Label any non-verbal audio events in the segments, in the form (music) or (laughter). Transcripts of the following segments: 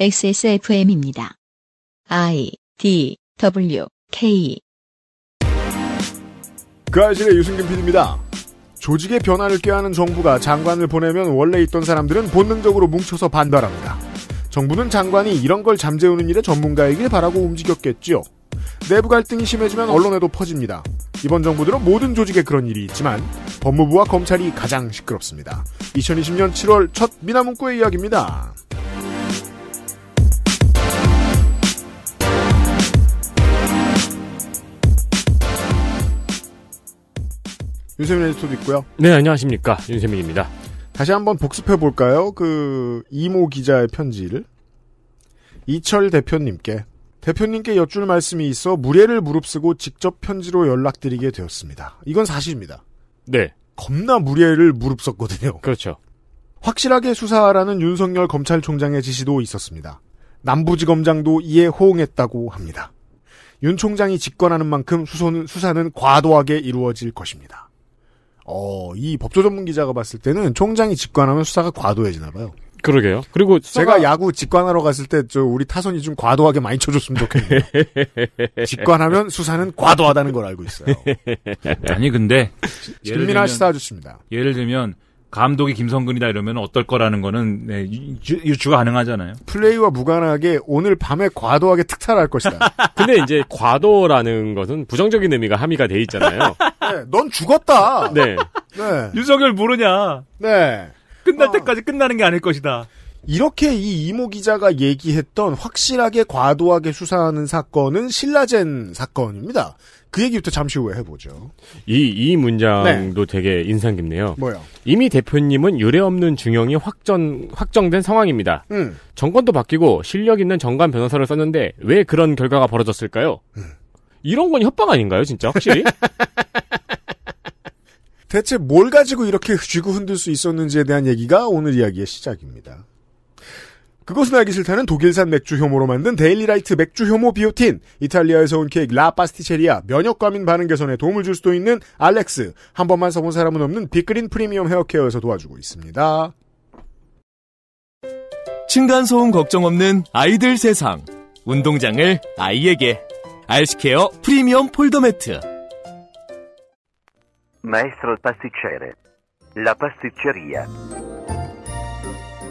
XSFM입니다. I D W K 그 아실의 유승균 PD입니다. 조직의 변화를 꾀하는 정부가 장관을 보내면 원래 있던 사람들은 본능적으로 뭉쳐서 반발합니다. 정부는 장관이 이런 걸 잠재우는 일에 전문가이길 바라고 움직였겠지요. 내부 갈등이 심해지면 언론에도 퍼집니다. 이번 정부들은 모든 조직에 그런 일이 있지만 법무부와 검찰이 가장 시끄럽습니다. 2020년 7월 첫 미나문구의 이야기입니다. 윤세민 에디터도 있고요. 네, 안녕하십니까. 윤세민입니다. 다시 한번 복습해 볼까요? 그 이모 기자의 편지를 이철 대표님께 대표님께 여쭐 말씀이 있어 무례를 무릅쓰고 직접 편지로 연락드리게 되었습니다. 이건 사실입니다. 네. 겁나 무례를 무릅썼거든요. 그렇죠. 확실하게 수사하라는 윤석열 검찰총장의 지시도 있었습니다. 남부지검장도 이에 호응했다고 합니다. 윤 총장이 집권하는 만큼 수소는, 수사는 과도하게 이루어질 것입니다. 어, 이 법조 전문 기자가 봤을 때는 총장이 직관하면 수사가 과도해지나 봐요. 그러게요. 그리고 수사가... 제가 야구 직관하러 갔을 때 저 우리 타선이 좀 과도하게 많이 쳐줬으면 좋겠네요. (laughs) 직관하면 수사는 과도하다는 걸 알고 있어요. (laughs) 아니 근데 신민아 시사 아저니다 예를 들면 감독이 김성근이다 이러면 어떨 거라는 거는 네, 유추, 가 가능하잖아요. 플레이와 무관하게 오늘 밤에 과도하게 특사를할 것이다. (laughs) 근데 이제 과도라는 것은 부정적인 의미가 함의가 돼 있잖아요. (laughs) 네, 넌 죽었다. 네. 네. 유석열 모르냐. 네. 끝날 어. 때까지 끝나는 게 아닐 것이다. 이렇게 이 이모 기자가 얘기했던 확실하게 과도하게 수사하는 사건은 신라젠 사건입니다. 그 얘기부터 잠시 후에 해보죠. 이, 이 문장도 네. 되게 인상 깊네요. 뭐요? 이미 대표님은 유례 없는 중형이 확정, 확정된 상황입니다. 음. 정권도 바뀌고 실력 있는 정관 변호사를 썼는데 왜 그런 결과가 벌어졌을까요? 음. 이런 건 협박 아닌가요, 진짜? 확실히? (laughs) 대체 뭘 가지고 이렇게 쥐고 흔들 수 있었는지에 대한 얘기가 오늘 이야기의 시작입니다. 그것은 알기 싫다는 독일산 맥주 효모로 만든 데일리라이트 맥주 효모 비오틴, 이탈리아에서 온 케이크 라 파스티체리아, 면역과민 반응 개선에 도움을 줄 수도 있는 알렉스, 한 번만 써본 사람은 없는 빅그린 프리미엄 헤어케어에서 도와주고 있습니다. 층간소음 걱정 없는 아이들 세상, 운동장을 아이에게, 알스케어 프리미엄 폴더매트. 마에스트로 파스티체레, 라 파스티체리아.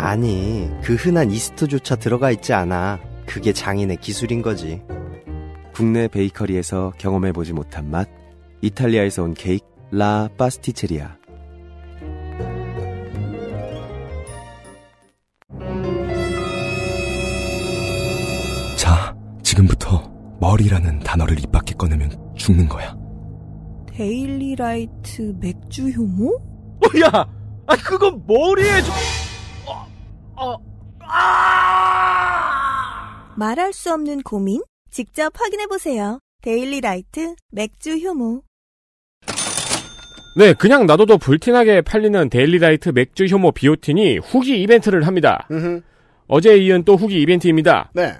아니, 그 흔한 이스트조차 들어가 있지 않아. 그게 장인의 기술인 거지. 국내 베이커리에서 경험해보지 못한 맛, 이탈리아에서 온 케이크, 라 파스티체리아. 자, 지금부터 머리라는 단어를 입 밖에 꺼내면 죽는 거야. 데일리라이트 맥주 효모? 어, 야! 아, 그건 머리에 좀... 어, 아! 말할 수 없는 고민? 직접 확인해보세요. 데일리 라이트 맥주 효모. 네, 그냥 놔둬도 불티나게 팔리는 데일리 라이트 맥주 효모 비오틴이 후기 이벤트를 합니다. 어제 이은 또 후기 이벤트입니다. 네.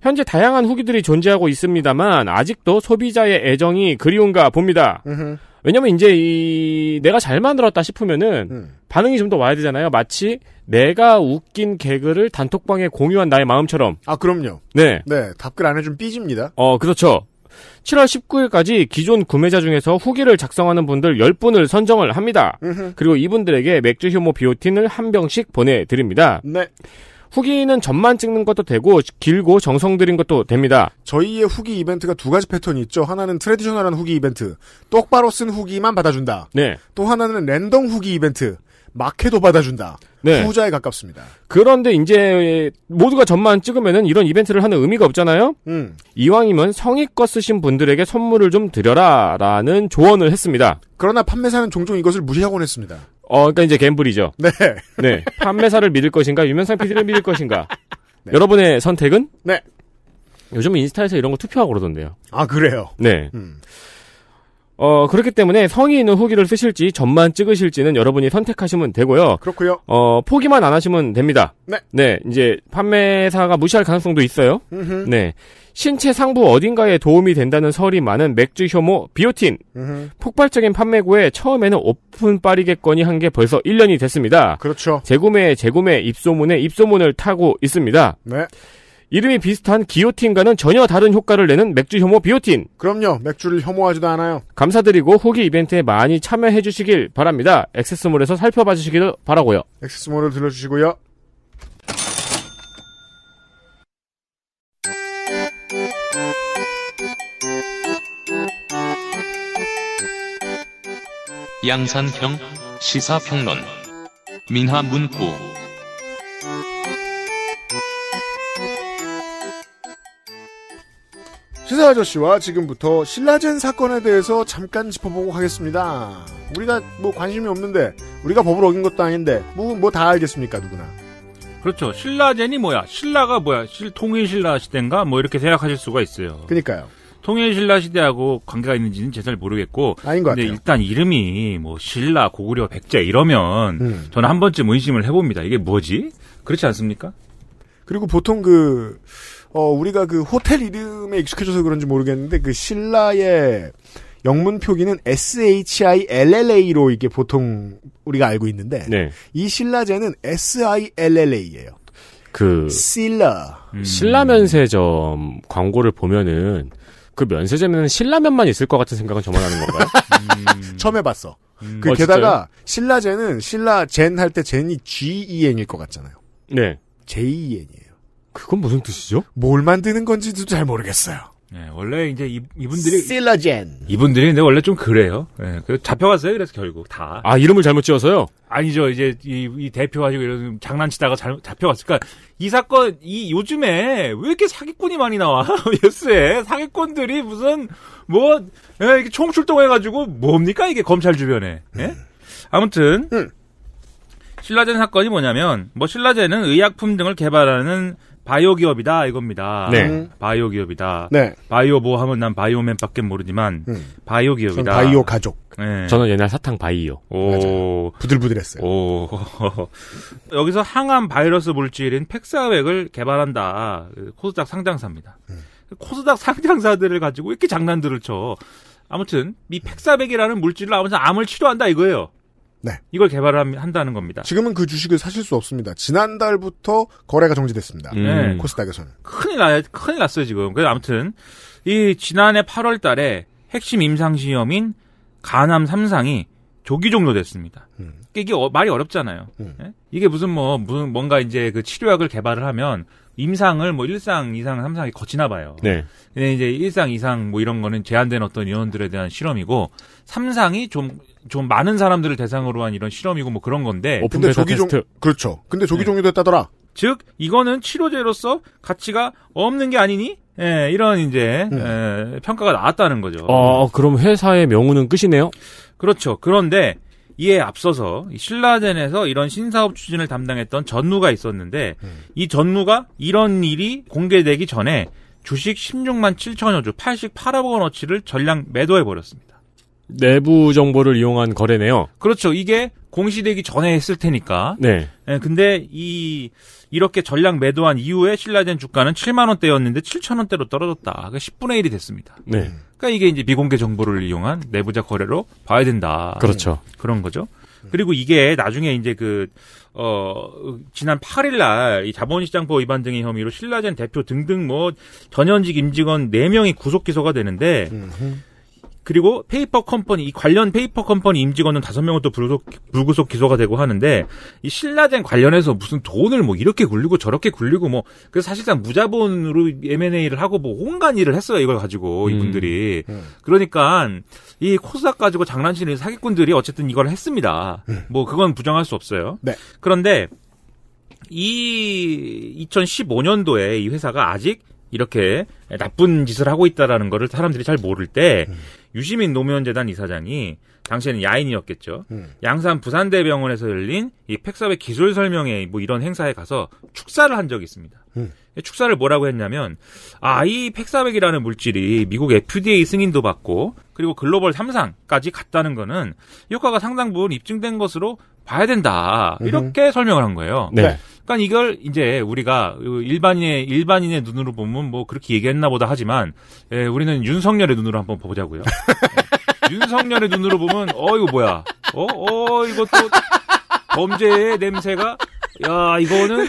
현재 다양한 후기들이 존재하고 있습니다만 아직도 소비자의 애정이 그리운가 봅니다. 으흠. 왜냐면 이제 이 내가 잘 만들었다 싶으면은 음. 반응이 좀 더 와야 되잖아요. 마치 내가 웃긴 개그를 단톡방에 공유한 나의 마음처럼. 아 그럼요. 네. 네 답글 안에좀 삐집니다. 어 그렇죠. 7월 19일까지 기존 구매자 중에서 후기를 작성하는 분들 10분을 선정을 합니다. 음흠. 그리고 이분들에게 맥주 효모 비오틴을 한 병씩 보내드립니다. 네. 후기는 점만 찍는 것도 되고 길고 정성 들인 것도 됩니다. 저희의 후기 이벤트가 두 가지 패턴이 있죠. 하나는 트레디셔널한 후기 이벤트, 똑바로 쓴 후기만 받아준다. 네. 또 하나는 랜덤 후기 이벤트, 마켓도 받아준다. 네. 후자에 가깝습니다. 그런데 이제 모두가 점만 찍으면은 이런 이벤트를 하는 의미가 없잖아요. 음. 이왕이면 성의껏 쓰신 분들에게 선물을 좀 드려라라는 조언을 했습니다. 그러나 판매사는 종종 이것을 무시하곤 했습니다. 어, 그러니까 이제 갬블이죠. 네. 네. 판매사를 믿을 것인가, 유명상 PD를 믿을 것인가. 네. 여러분의 선택은? 네. 요즘 인스타에서 이런 거 투표하고 그러던데요. 아, 그래요? 네. 음. 어, 그렇기 때문에 성의 있는 후기를 쓰실지 전만 찍으실지는 여러분이 선택하시면 되고요. 그렇고요. 어, 포기만 안 하시면 됩니다. 네. 네, 이제 판매사가 무시할 가능성도 있어요. 음흠. 네. 신체 상부 어딘가에 도움이 된다는 설이 많은 맥주 효모 비오틴. 음흠. 폭발적인 판매고에 처음에는 오픈 빠리겠거니 한 게 벌써 1년이 됐습니다. 그렇죠. 재구매, 재구매, 입소문에 입소문을 타고 있습니다. 네. 이름이 비슷한 기호틴과는 전혀 다른 효과를 내는 맥주 혐오 비오틴. 그럼요. 맥주를 혐오하지도 않아요. 감사드리고 후기 이벤트에 많이 참여해 주시길 바랍니다. 액세스몰에서 살펴봐 주시길 바라고요. 액세스몰을 들러주시고요. 양산형 시사평론 민화문구 시사 아저씨와 지금부터 신라젠 사건에 대해서 잠깐 짚어보고 하겠습니다. 우리가 뭐 관심이 없는데 우리가 법을 어긴 것도 아닌데 뭐 뭐 다 알겠습니까 누구나. 그렇죠. 신라젠이 뭐야? 신라가 뭐야? 실 통일신라 시대인가? 뭐 이렇게 생각하실 수가 있어요. 그니까요. 통일신라 시대하고 관계가 있는지는 제잘 모르겠고 아닌 것 같아요. 일단 이름이 뭐 신라, 고구려, 백제 이러면 음. 저는 한 번쯤 의심을 해봅니다. 이게 뭐지? 그렇지 않습니까? 그리고 보통 그 어, 우리가 그 호텔 이름에 익숙해져서 그런지 모르겠는데 그 신라의 영문 표기는 SHILLA로 이게 보통 우리가 알고 있는데 네. 이 신라제는 SILLA예요. 그 신라 음. 신라면세점 광고를 보면은 그 면세점에는 신라면만 있을 것 같은 생각은 저만 하는 건가요? (laughs) 음. 처음 해봤어. 음. 그 어, 게다가 신라제는 신라젠 할 때 젠이 G E N일 것 같잖아요. 네. J E N이에요. 그건 무슨 뜻이죠? 뭘 만드는 건지도 잘 모르겠어요. 네, 원래 이제 이, 분들이 실라젠 이분들이 근데 원래 좀 그래요. 네, 잡혀갔어요. 그래서 결국 다. 아 이름을 잘못 지어서요? 아니죠. 이제 이, 이대표가지고 이런 장난치다가 잘, 잡혀갔으니까 이 사건 이 요즘에 왜 이렇게 사기꾼이 많이 나와 (laughs) 뉴스에 사기꾼들이 무슨 뭐 에, 예, 이렇게 총 출동해가지고 뭡니까 이게 검찰 주변에. 네? 아무튼. 신라젠 음. 사건이 뭐냐면 뭐 신라젠은 의약품 등을 개발하는 바이오 기업이다 이겁니다. 네. 바이오 기업이다. 네. 바이오 뭐 하면 난 바이오맨밖에 모르지만 음. 바이오 기업이다. 바이오 가족. 네. 저는 옛날 사탕 바이오. 오. 맞아. 부들부들했어요. 오. (laughs) 여기서 항암 바이러스 물질인 팩사백을 개발한다. 그 코스닥 상장사입니다. 음. 그 코스닥 상장사들을 가지고 이렇게 장난들을 쳐. 아무튼 미 팩사백이라는 물질을 아무튼 암을 치료한다 이거예요. 네. 이걸 개발한다는 겁니다. 지금은 그 주식을 사실 수 없습니다. 지난달부터 거래가 정지됐습니다. 음. 네, 코스닥에서는. 큰일 나, 큰일 났어요, 지금. 그래서 아무튼, 이 지난해 8월 달에 핵심 임상시험인 간암 3상이 조기 종료됐습니다. 음. 이게 어, 말이 어렵잖아요. 음. 예? 이게 무슨 뭐, 무슨 뭔가 이제 그 치료약을 개발을 하면 임상을 뭐 1상, 2상, 3상이 거치나 봐요. 네. 근데 이제 1상, 2상 뭐 이런 거는 제한된 어떤 인원들에 대한 실험이고 3상이 좀, 좀 많은 사람들을 대상으로 한 이런 실험이고 뭐 그런 건데. 어, 픈 근데 조기 종, 그렇죠. 근데 조기 네. 종료됐다더라. 즉, 이거는 치료제로서 가치가 없는 게 아니니? 예, 이런 이제, 음. 예, 평가가 나왔다는 거죠. 아, 그럼 회사의 명운은 끝이네요? 그렇죠. 그런데 이에 앞서서 신라젠에서 이런 신사업 추진을 담당했던 전무가 있었는데 음. 이 전무가 이런 일이 공개되기 전에 주식 16만 7천여 주 88억 원어치를 전량 매도해 버렸습니다. 내부 정보를 이용한 거래네요. 그렇죠. 이게 공시되기 전에 했을 테니까. 네. 예, 근데 이 이렇게 전량 매도한 이후에 신라젠 주가는 7만 원대였는데 7천 원대로 떨어졌다. 그러니까 10분의 1이 됐습니다. 네. 그러니까 이게 이제 미공개 정보를 이용한 내부자 거래로 봐야 된다. 그렇죠. 그런 거죠. 그리고 이게 나중에 이제 그, 어, 지난 8일 날, 이 자본시장법 위반 등의 혐의로 신라젠 대표 등등 뭐, 전현직 임직원 4명이 구속기소가 되는데, 음흠. 그리고 페이퍼 컴퍼니 이 관련 페이퍼 컴퍼니 임직원은 다섯 명을또 불구속, 불구속 기소가 되고 하는데 이 신라젠 관련해서 무슨 돈을 뭐 이렇게 굴리고 저렇게 굴리고 뭐 그래서 사실상 무자본으로 M&A를 하고 뭐온간 일을 했어요 이걸 가지고 음. 이분들이 음. 음. 그러니까 이 코스닥 가지고 장난치는 사기꾼들이 어쨌든 이걸 했습니다. 음. 뭐 그건 부정할 수 없어요. 네. 그런데 이 2015년도에 이 회사가 아직 이렇게 나쁜 짓을 하고 있다라는 거를 사람들이 잘 모를 때 음. 유시민 노무현재단 이사장이 당시에는 야인이었겠죠. 음. 양산 부산대병원에서 열린 이 팩사의 기술 설명회 뭐 이런 행사에 가서 축사를 한 적이 있습니다. 음. 축사를 뭐라고 했냐면 아이 팩사백이라는 물질이 미국 FDA 승인도 받고 그리고 글로벌 3상까지 갔다는 거는 효과가 상당 부분 입증된 것으로 봐야 된다. 이렇게 음 설명을 한 거예요. 네. 그러니까 이걸 이제 우리가 그 일반인의 일반인의 눈으로 보면 뭐 그렇게 얘기했나 보다 하지만 예, 우리는 윤석열의 눈으로 한번 보자고요. 예. 윤석열의 눈으로 보면 어 이거 뭐야? 어, 어 이것도 범죄의 냄새가 야 이거는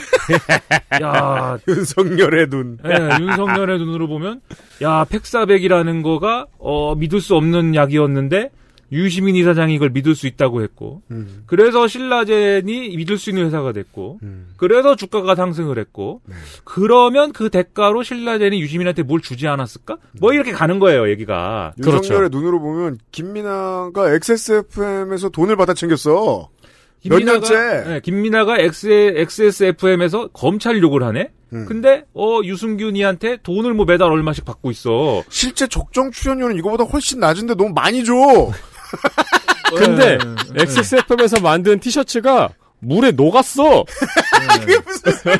야 (laughs) 윤석열의 눈. 예, 윤석열의 눈으로 보면 야 팩사백이라는 거가 어 믿을 수 없는 약이었는데 유시민 이사장이 이걸 믿을 수 있다고 했고 음. 그래서 신라젠이 믿을 수 있는 회사가 됐고 음. 그래서 주가가 상승을 했고 네. 그러면 그 대가로 신라젠이 유시민한테 뭘 주지 않았을까? 뭐 이렇게 가는 거예요 얘기가 윤석열의 그렇죠. 눈으로 보면 김민아가 XSFM에서 돈을 받아 챙겼어 김민아가, 몇 년째? 네, 김민아가 XSFM에서 검찰 욕을 하네? 음. 근데, 어, 유승균이한테 돈을 뭐 매달 얼마씩 받고 있어. 실제 적정 출연료는 이거보다 훨씬 낮은데 너무 많이 줘! (laughs) 근데 XSFM에서 네, 네. 만든 티셔츠가 물에 녹았어. 네. (laughs) 그게 무슨 소리야?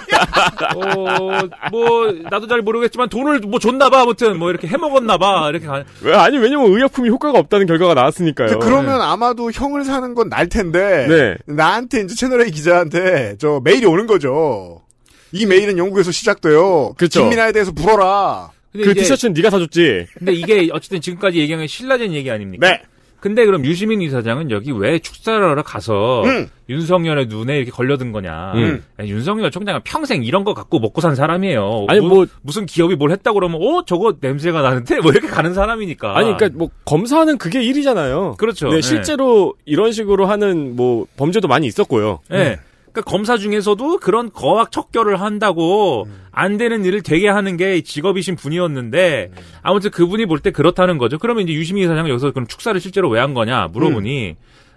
어, 뭐 나도 잘 모르겠지만 돈을 뭐 줬나봐 아무튼 뭐 이렇게 해먹었나봐 이렇게 가. 왜 아니 왜냐면 의약품이 효과가 없다는 결과가 나왔으니까요. 그러면 아마도 형을 사는 건 날 텐데 네. 나한테 이제 채널A 기자한테 저 메일이 오는 거죠. 이 메일은 영국에서 시작돼요. 그렇죠 김민아에 대해서 불어라. 그 이제, 티셔츠는 네가 사줬지. 근데 이게 어쨌든 지금까지 얘기한 신라젠 얘기 아닙니까? 네. 근데 그럼 유시민 이사장은 여기 왜 축사를 하러 가서 음. 윤석열의 눈에 이렇게 걸려든 거냐. 음. 아니, 윤석열 총장은 평생 이런 거 갖고 먹고 산 사람이에요. 아니 뭐, 뭐 무슨 기업이 뭘 했다 고 그러면 어 저거 냄새가 나는데 뭐 이렇게 가는 사람이니까. 아니 그러니까 뭐 검사는 그게 일이잖아요. 그렇죠. 네, 네. 실제로 네. 이런 식으로 하는 뭐 범죄도 많이 있었고요. 네. 음. 그러니까 검사 중에서도 그런 거학 척결을 한다고 음. 안 되는 일을 되게 하는 게 직업이신 분이었는데 음. 아무튼 그분이 볼 때 그렇다는 거죠. 그러면 이제 유시민 사장은 여기서 그럼 축사를 실제로 왜 한 거냐 물어보니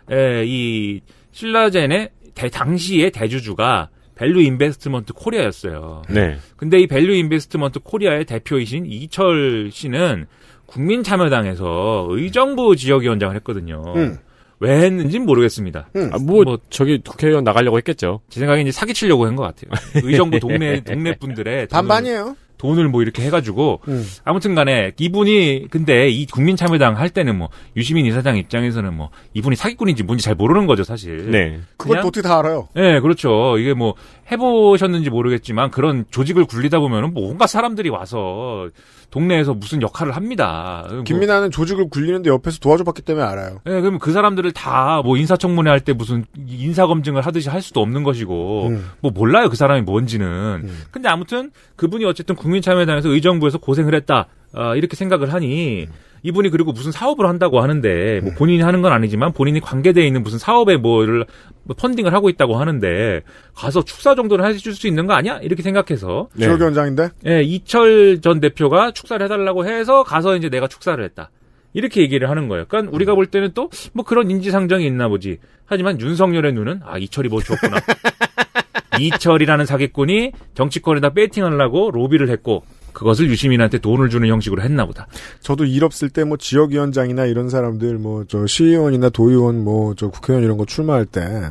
음. 에, 이 신라젠의 대, 당시의 대주주가 밸류 인베스트먼트 코리아였어요. 네. 근데 이 밸류 인베스트먼트 코리아의 대표이신 이철 씨는 국민참여당에서 의정부 지역위원장을 했거든요. 음. 왜했는지 모르겠습니다. 음. 아, 뭐, 뭐, 저기 국회의원 나가려고 했겠죠. 제 생각에 이제 사기치려고 한 것 같아요. (laughs) 의정부 동네 동네 분들의 반반이에요. 돈을 뭐 이렇게 해가지고 음. 아무튼간에 이분이 근데 이 국민참여당 할 때는 뭐 유시민 이사장 입장에서는 뭐 이분이 사기꾼인지 뭔지 잘 모르는 거죠 사실. 네. 그걸 어떻게 다 알아요? 네, 그렇죠. 이게 뭐 해보셨는지 모르겠지만 그런 조직을 굴리다 보면은 뭔가 뭐 사람들이 와서 동네에서 무슨 역할을 합니다. 뭐. 김민아는 조직을 굴리는데 옆에서 도와줘봤기 때문에 알아요. 예, 네, 그럼 그 사람들을 다 뭐 인사청문회 할 때 무슨 인사검증을 하듯이 할 수도 없는 것이고, 음. 뭐 몰라요, 그 사람이 뭔지는. 음. 근데 아무튼 그분이 어쨌든 국민참여단에서 의정부에서 고생을 했다. 어, 이렇게 생각을 하니, 음. 이분이 그리고 무슨 사업을 한다고 하는데 뭐 네. 본인이 하는 건 아니지만 본인이 관계되어 있는 무슨 사업에 뭐를 뭐 펀딩을 하고 있다고 하는데 가서 축사 정도는 해줄 수 있는 거 아니야? 이렇게 생각해서 네. 지역 위원장인데 네, 이철 전 대표가 축사를 해달라고 해서 가서 이제 내가 축사를 했다. 이렇게 얘기를 하는 거예요. 그러니까 우리가 음. 볼 때는 또 뭐 그런 인지상정이 있나 보지. 하지만 윤석열의 눈은 아 이철이 뭐좋구나 (laughs) 이철이라는 사기꾼이 정치권에다 베팅하려고 로비를 했고 그것을 유시민한테 돈을 주는 형식으로 했나 보다. 저도 일 없을 때 뭐 지역위원장이나 이런 사람들 뭐 저 시의원이나 도의원 뭐 저 국회의원 이런 거 출마할 때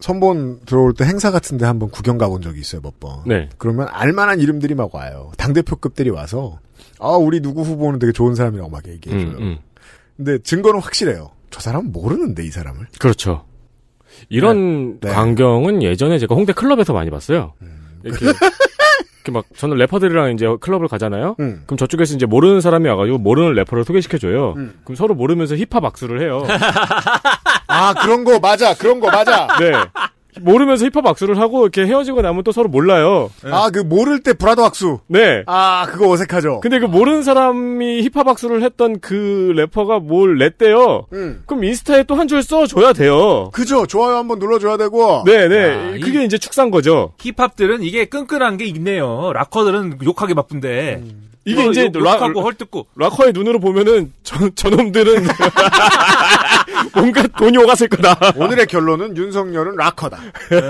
선본 들어올 때 행사 같은데 한번 구경 가본 적이 있어요 몇 번. 네. 그러면 알만한 이름들이 막 와요. 당 대표급들이 와서 아 우리 누구 후보는 되게 좋은 사람이라고 막 얘기해줘요. 음, 음. 근데 증거는 확실해요. 저 사람 모르는데 이 사람을. 그렇죠. 이런 네. 네. 광경은 예전에 제가 홍대 클럽에서 많이 봤어요. 음. 이렇게 이렇게 막 저는 래퍼들이랑 이제 클럽을 가잖아요. 음. 그럼 저쪽에서 이제 모르는 사람이 와가지고 모르는 래퍼를 소개시켜줘요. 음. 그럼 서로 모르면서 힙합 악수를 해요. (laughs) 아 그런 거 맞아, 그런 거 맞아. 네. 모르면서 힙합 악수를 하고 이렇게 헤어지고 나면 또 서로 몰라요. 네. 아, 그 모를 때 브라더 악수. 네. 아, 그거 어색하죠. 근데 그 모르는 사람이 힙합 악수를 했던 그 래퍼가 뭘 냈대요. 음. 그럼 인스타에 또 한 줄 써줘야 돼요. 그죠. 좋아요 한번 눌러줘야 되고. 네네. 네. 아, 그게 이... 제 축산 거죠. 힙합들은 이게 끈끈한 게 있네요. 락커들은 욕하기 바쁜데. 음. 이게 요, 이제 락하고 헐뜯고 락커의 눈으로 보면은 저, 저놈들은 (laughs) 뭔가 돈이 오갔을 거다. 오늘의 결론은 윤석열은 락커다. 네,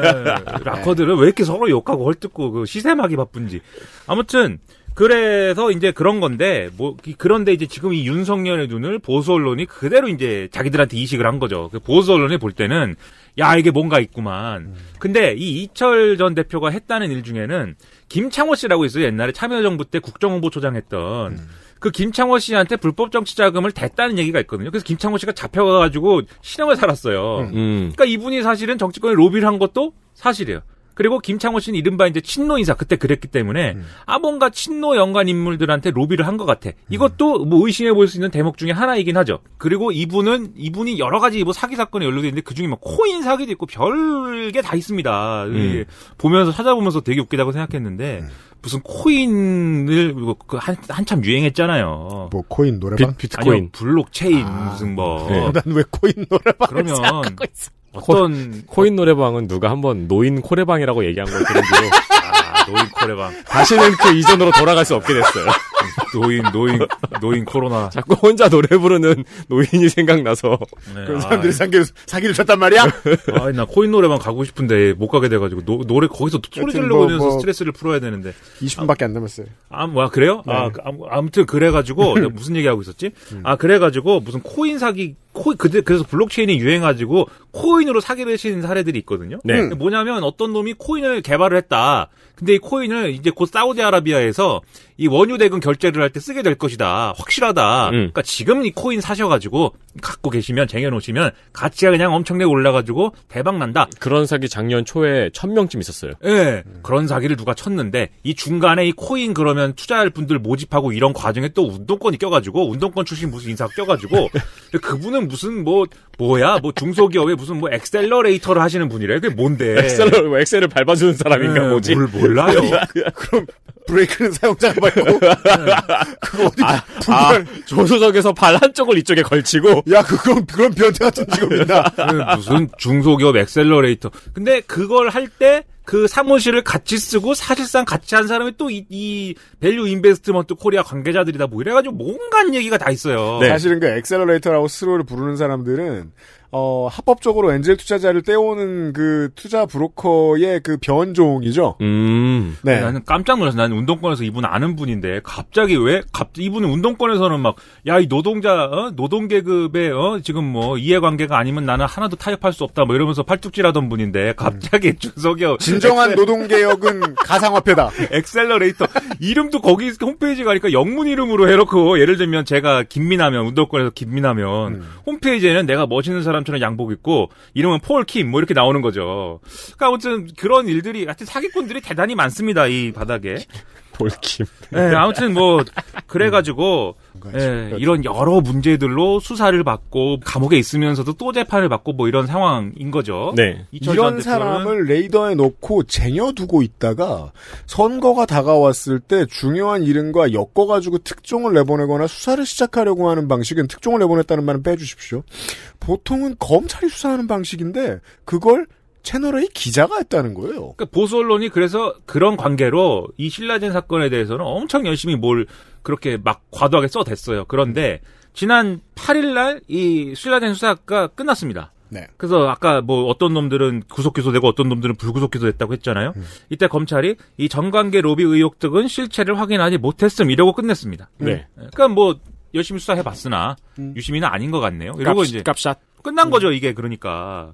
락커들은 왜 이렇게 서로 욕하고 헐뜯고 그 시샘하기 바쁜지. 아무튼 그래서 이제 그런 건데 뭐 그런데 이제 지금 이 윤석열의 눈을 보수 언론이 그대로 이제 자기들한테 이식을 한 거죠. 그 보수 언론이 볼 때는 야 이게 뭔가 있구만. 근데 이 이철 전 대표가 했다는 일 중에는 김창호 씨라고 있어요. 옛날에 참여정부 때 국정홍보초장 했던 음. 그 김창호 씨한테 불법 정치 자금을 댔다는 얘기가 있거든요. 그래서 김창호 씨가 잡혀가가지고 실형을 살았어요. 음. 그러니까 이분이 사실은 정치권에 로비를 한 것도 사실이에요. 그리고 김창호 씨는 이른바 이제 친노 인사 그때 그랬기 때문에 음. 아 뭔가 친노 연관 인물들한테 로비를 한 것 같아. 이것도 음. 뭐 의심해 볼 수 있는 대목 중에 하나이긴 하죠. 그리고 이분은 이분이 여러 가지 뭐 사기 사건에 연루돼 있는데 그 중에 뭐 코인 사기도 있고 별게 다 있습니다. 음. 보면서 찾아보면서 되게 웃기다고 생각했는데 음. 무슨 코인을 그 한, 한참 유행했잖아요. 뭐 코인 노래방, 비, 트코인 블록체인 아, 무슨 뭐. 네. 난왜 코인 노래방 그러면 생각하고 있어. 어떤 코, 인 노래방은 누가 한번 노인 코레방이라고 얘기한 걸 들은 뒤로 아, 노인 코레방 다시는 그 이전으로 돌아갈 수 없게 됐어요. (laughs) 노인, 노인, 노인 코로나. 자꾸 혼자 노래 부르는 노인이 생각나서. 네, 그런 아, 사람들이 아, 예. 사기를, 사기를 쳤단 말이야? (laughs) 아, 나 코인 노래방 가고 싶은데 못 가게 돼가지고, 노, 노래 거기서 소리 지르고 뭐, 뭐, 스트레스를 풀어야 되는데. 20분밖에 아, 안 남았어요. 아, 아 뭐야, 그래요? 아, 네. 아, 아무튼 그래가지고, (laughs) 무슨 얘기하고 있었지? 음. 아, 그래가지고, 무슨 코인 사기, 코, 인 그때, 그래서 블록체인이 유행가지고, 코인으로 사기를 치는 사례들이 있거든요? 네. 뭐냐면, 어떤 놈이 코인을 개발을 했다. 근데 이 코인을 이제 곧 사우디아라비아에서 이 원유 대금 결제를 할때 쓰게 될 것이다. 확실하다. 음. 그러니까 지금 이 코인 사셔가지고 갖고 계시면 쟁여놓으시면 가치가 그냥 엄청나게 올라가지고 대박 난다. 그런 사기 작년 초에 천 명쯤 있었어요. 예, 네, 음. 그런 사기를 누가 쳤는데 이 중간에 이 코인 그러면 투자할 분들 모집하고 이런 과정에 또 운동권이 껴가지고 운동권 출신 무슨 인사가 껴가지고 (laughs) 그분은 무슨 뭐 뭐야 뭐 중소기업에 무슨 뭐 엑셀러레이터를 하시는 분이래. 그게 뭔데? 엑셀러 뭐 엑셀을 밟아주는 사람인가 네, 뭐지? 뭘 몰라요. (laughs) 그럼 브레이크는 사용자가 밟고 (laughs) 그거 어디 아, 불발 아, 조수석에서 발 한쪽을 이쪽에 걸치고 야, 그건, 그건 변태 같은 직업이다. (laughs) 네, 무슨 중소기업 엑셀러레이터. 근데 그걸 할 때, 그 사무실을 같이 쓰고 사실상 같이 한 사람이 또이이 밸류 인베스트먼트 코리아 관계자들이다 뭐 이래가지고 뭔가 얘기가 다 있어요. 네. 사실은 그 엑셀러레이터라고 스스로를 부르는 사람들은 어, 합법적으로 엔젤 투자자를 떼오는 그 투자 브로커의 그 변종이죠. 음. 네. 나는 깜짝 놀랐어. 나는 운동권에서 이분 아는 분인데 갑자기 왜 갑, 이분은 운동권에서는 막야이 노동자 어? 노동 계급의 어? 지금 뭐 이해관계가 아니면 나는 하나도 타협할 수 없다 뭐 이러면서 팔뚝질하던 분인데 갑자기 음. 준석이 진정한 엑셀... 노동 개혁은 (laughs) 가상화폐다. 엑셀러레이터 이름도 거기 홈페이지 가니까 영문 이름으로 해놓고 예를 들면 제가 김민하면 운동권에서 김민하면 음. 홈페이지에는 내가 멋있는 사람 사람처럼 양복 입고 이름은 폴 킴 뭐 이렇게 나오는 거죠. 그러니까 아무튼 그런 일들이 하여튼 사기꾼들이 대단히 많습니다 이 바닥에. 볼킴. 네, 예, 아무튼 뭐 그래가지고 네, 이런 여러 문제들로 수사를 받고 감옥에 있으면서도 또 재판을 받고 뭐 이런 상황인 거죠. 네. 이런 사람을 레이더에 놓고 쟁여두고 있다가 선거가 다가왔을 때 중요한 이름과 엮어가지고 특종을 내보내거나 수사를 시작하려고 하는 방식은 특종을 내보냈다는 말은 빼주십시오. 보통은 검찰이 수사하는 방식인데 그걸 채널의 기자가 했다는 거예요. 그러니까 보수 언론이 그래서 그런 관계로 이 신라젠 사건에 대해서는 엄청 열심히 뭘 그렇게 막 과도하게 써댔어요. 그런데 지난 8일날 이 신라젠 수사가 끝났습니다. 네. 그래서 아까 뭐 어떤 놈들은 구속 기소되고 어떤 놈들은 불구속 기소됐다고 했잖아요. 음. 이때 검찰이 이전관계 로비 의혹 등은 실체를 확인하지 못했음 이러고 끝냈습니다. 네. 네. 그러니까 뭐 열심히 수사해 봤으나 음. 유심히는 아닌 것 같네요. 이러고 값, 이제 값샷. 끝난 거죠 음. 이게 그러니까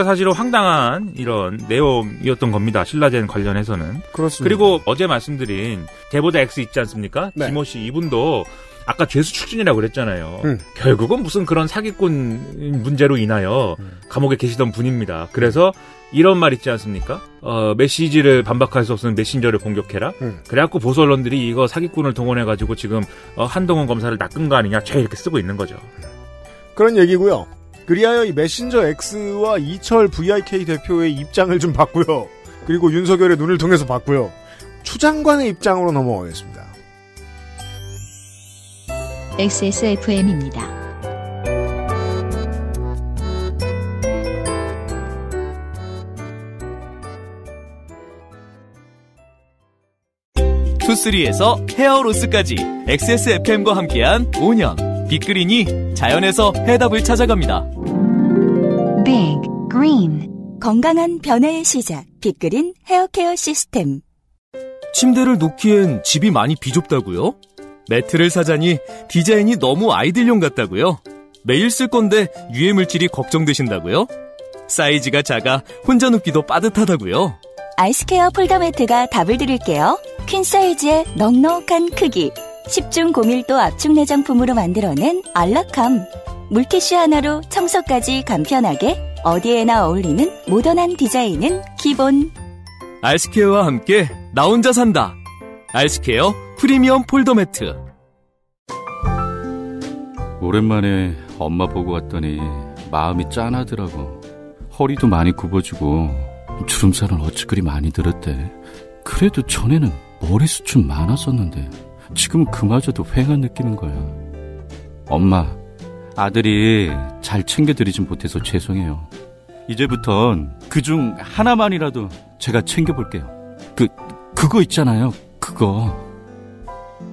사실과 그러니까 사실로 황당한 이런 내용이었던 겁니다. 신라젠 관련해서는. 그렇습니다. 그리고 어제 말씀드린 대보다 X 있지 않습니까? 네. 김호 씨 이분도 아까 죄수 출신이라고 그랬잖아요. 음. 결국은 무슨 그런 사기꾼 문제로 인하여 음. 감옥에 계시던 분입니다. 그래서 이런 말 있지 않습니까? 어, 메시지를 반박할 수없으면 메신저를 공격해라. 음. 그래갖고 보수 언론들이 이거 사기꾼을 동원해가지고 지금 어, 한동훈 검사를 낚은 거 아니냐? 죄 이렇게 쓰고 있는 거죠. 그런 얘기고요. 그리하여 이 메신저 X와 이철 VIK 대표의 입장을 좀 봤고요. 그리고 윤석열의 눈을 통해서 봤고요. 추장관의 입장으로 넘어가겠습니다. XSFM입니다. 투쓰리에서 헤어로스까지 XSFM과 함께한 5년. 빅그린이 자연에서 해답을 찾아갑니다. Big Green 건강한 변화의 시작 빅그린 헤어케어 시스템 침대를 놓기엔 집이 많이 비좁다고요? 매트를 사자니 디자인이 너무 아이들용 같다고요? 매일 쓸 건데 유해 물질이 걱정되신다고요? 사이즈가 작아 혼자 눕기도 빠듯하다고요? 아이스케어 폴더 매트가 답을 드릴게요. 퀸 사이즈의 넉넉한 크기 10중 고밀도 압축 내장품으로 만들어낸 알라캄 물티슈 하나로 청소까지 간편하게 어디에나 어울리는 모던한 디자인은 기본. 알스케어와 함께 나 혼자 산다. 알스케어 프리미엄 폴더 매트. 오랜만에 엄마 보고 왔더니 마음이 짠하더라고. 허리도 많이 굽어지고 주름살은 어찌 그리 많이 들었대. 그래도 전에는 머리숱은 많았었는데. 지금 그마저도 휑한 느낌인 거야. 엄마, 아들이 잘 챙겨드리진 못해서 죄송해요. 이제부턴 그중 하나만이라도 제가 챙겨볼게요. 그, 그거 있잖아요. 그거.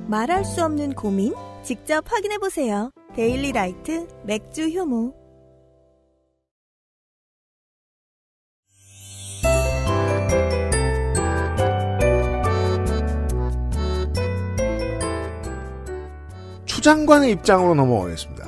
말할 수 없는 고민? 직접 확인해보세요. 데일리라이트 맥주 효모. 장관의 입장으로 넘어가겠습니다.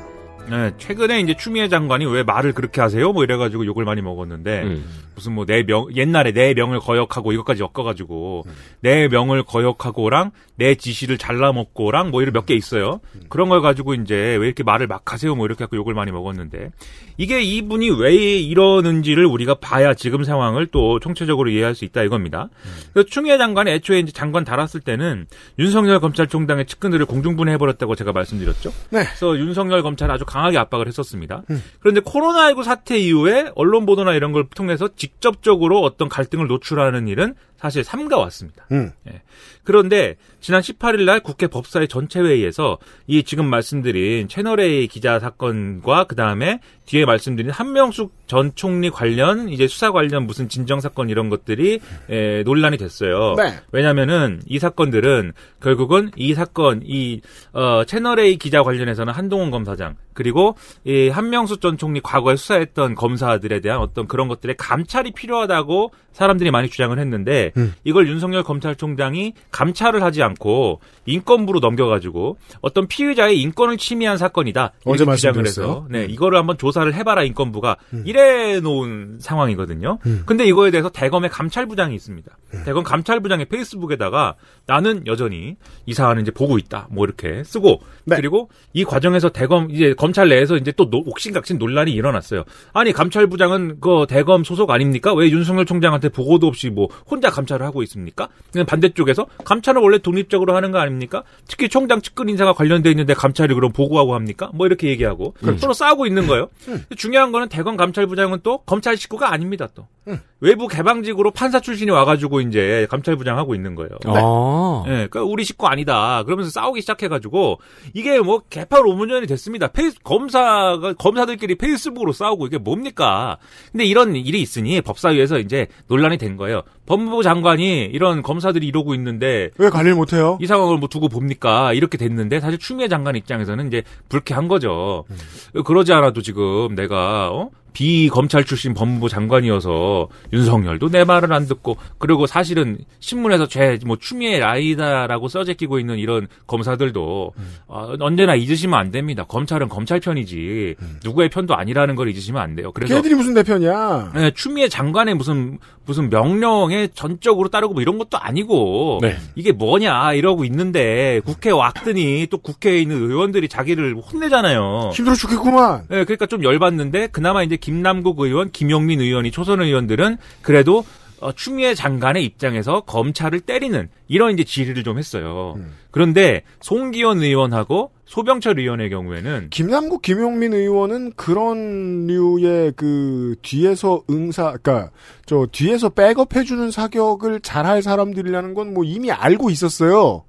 네, 최근에 이제 추미애 장관이 왜 말을 그렇게 하세요? 뭐 이래가지고 욕을 많이 먹었는데 음. 무슨 뭐 내 명 옛날에 내 명을 거역하고 이것까지 엮어가지고 음. 내 명을 거역하고랑 내 지시를 잘라먹고랑 뭐 이런 몇 개 있어요. 음. 그런 걸 가지고 이제 왜 이렇게 말을 막 하세요 뭐 이렇게 하고 욕을 많이 먹었는데 이게 이분이 왜 이러는지를 우리가 봐야 지금 상황을 또 총체적으로 이해할 수 있다 이겁니다. 음. 그래서 추미애 장관이 애초에 이제 장관 달았을 때는 윤석열 검찰총장의 측근들을 공중분해해버렸다고 제가 말씀드렸죠. 네. 그래서 윤석열 검찰 아주 강하게 압박을 했었습니다. 음. 그런데 코로나19 사태 이후에 언론 보도나 이런 걸 통해서 직 직접적으로 어떤 갈등을 노출하는 일은 사실 삼가 왔습니다. 음. 예. 그런데 지난 18일 날 국회 법사위 전체 회의에서 이 지금 말씀드린 채널 A 기자 사건과 그다음에 뒤에 말씀드린 한명숙 전 총리 관련 이제 수사 관련 무슨 진정 사건 이런 것들이 예, 논란이 됐어요. 네. 왜냐면은 이 사건들은 결국은 이 사건 이 어, 채널 A 기자 관련해서는 한동훈 검사장 그리고 이 한명숙 전 총리 과거에 수사했던 검사들에 대한 어떤 그런 것들의 감찰이 필요하다고 사람들이 많이 주장을 했는데 음. 이걸 윤석열 검찰총장이 감찰을 하지 않고 인권부로 넘겨가지고 어떤 피의자의 인권을 침해한 사건이다 어제 말씀을 해서 네 음. 이거를 한번 조사를 해봐라 인권부가 음. 이래 놓은 상황이거든요. 음. 근데 이거에 대해서 대검의 감찰부장이 있습니다. 음. 대검 감찰부장의 페이스북에다가 나는 여전히 이 사안을 이제 보고 있다 뭐 이렇게 쓰고 네. 그리고 이 과정에서 대검 이제 검찰 내에서 이제 또 노, 옥신각신 논란이 일어났어요. 아니 감찰부장은 그 대검 소속 아닙니까? 왜 윤석열 총장한테 보고도 없이 뭐 혼자 감찰을 하고 있습니까? 반대쪽에서 감찰을 원래 독립적으로 하는 거 아닙니까? 특히 총장 측근 인사가 관련돼 있는데 감찰이 그럼 보고하고 합니까? 뭐 이렇게 얘기하고 음. 그렇죠. 서로 싸우고 있는 거예요. 음. 중요한 거는 대검 감찰부장은 또 검찰 식구가 아닙니다 또 음. 외부 개방직으로 판사 출신이 와가지고 이제 감찰부장 하고 있는 거예요. 네. 네. 아. 네. 그러니까 우리 식구 아니다. 그러면서 싸우기 시작해가지고 이게 뭐 개파 로문전이 됐습니다. 페이스, 검사가 검사들끼리 페이스북으로 싸우고 이게 뭡니까? 근데 이런 일이 있으니 법사위에서 이제 논란이 된 거예요. 법무부 장관이 이런 검사들이 이러고 있는데 왜 관리를 못해요? 이 상황을 뭐 두고 봅니까? 이렇게 됐는데 사실 추미애 장관 입장에서는 이제 불쾌한 거죠. 음. 그러지 않아도 지금 내가 어? 비검찰 출신 법무부 장관이어서 윤석열도 내 말을 안 듣고 그리고 사실은 신문에서 죄 뭐 추미애 라이다라고 써제끼고 있는 이런 검사들도 음. 어, 언제나 잊으시면 안 됩니다. 검찰은 검찰 편이지 음. 누구의 편도 아니라는 걸 잊으시면 안 돼요. 그래서 걔들이 무슨 내 편이야? 네, 추미애 장관의 무슨 무슨 명령에 전적으로 따르고 뭐 이런 것도 아니고 네. 이게 뭐냐 이러고 있는데 국회 왔더니 또 국회에 있는 의원들이 자기를 혼내잖아요. 힘들어 죽겠구만. 네, 그러니까 좀 열받는데 그나마 이제 김남국 의원, 김용민 의원이 초선 의원들은 그래도 어, 추미애 장관의 입장에서 검찰을 때리는 이런 이제 질의를 좀 했어요. 음. 그런데 송기현 의원하고 소병철 의원의 경우에는 김남국 김용민 의원은 그런 류의 그 뒤에서 응사 그니까저 뒤에서 백업해 주는 사격을 잘할 사람들이라는 건 뭐 이미 알고 있었어요.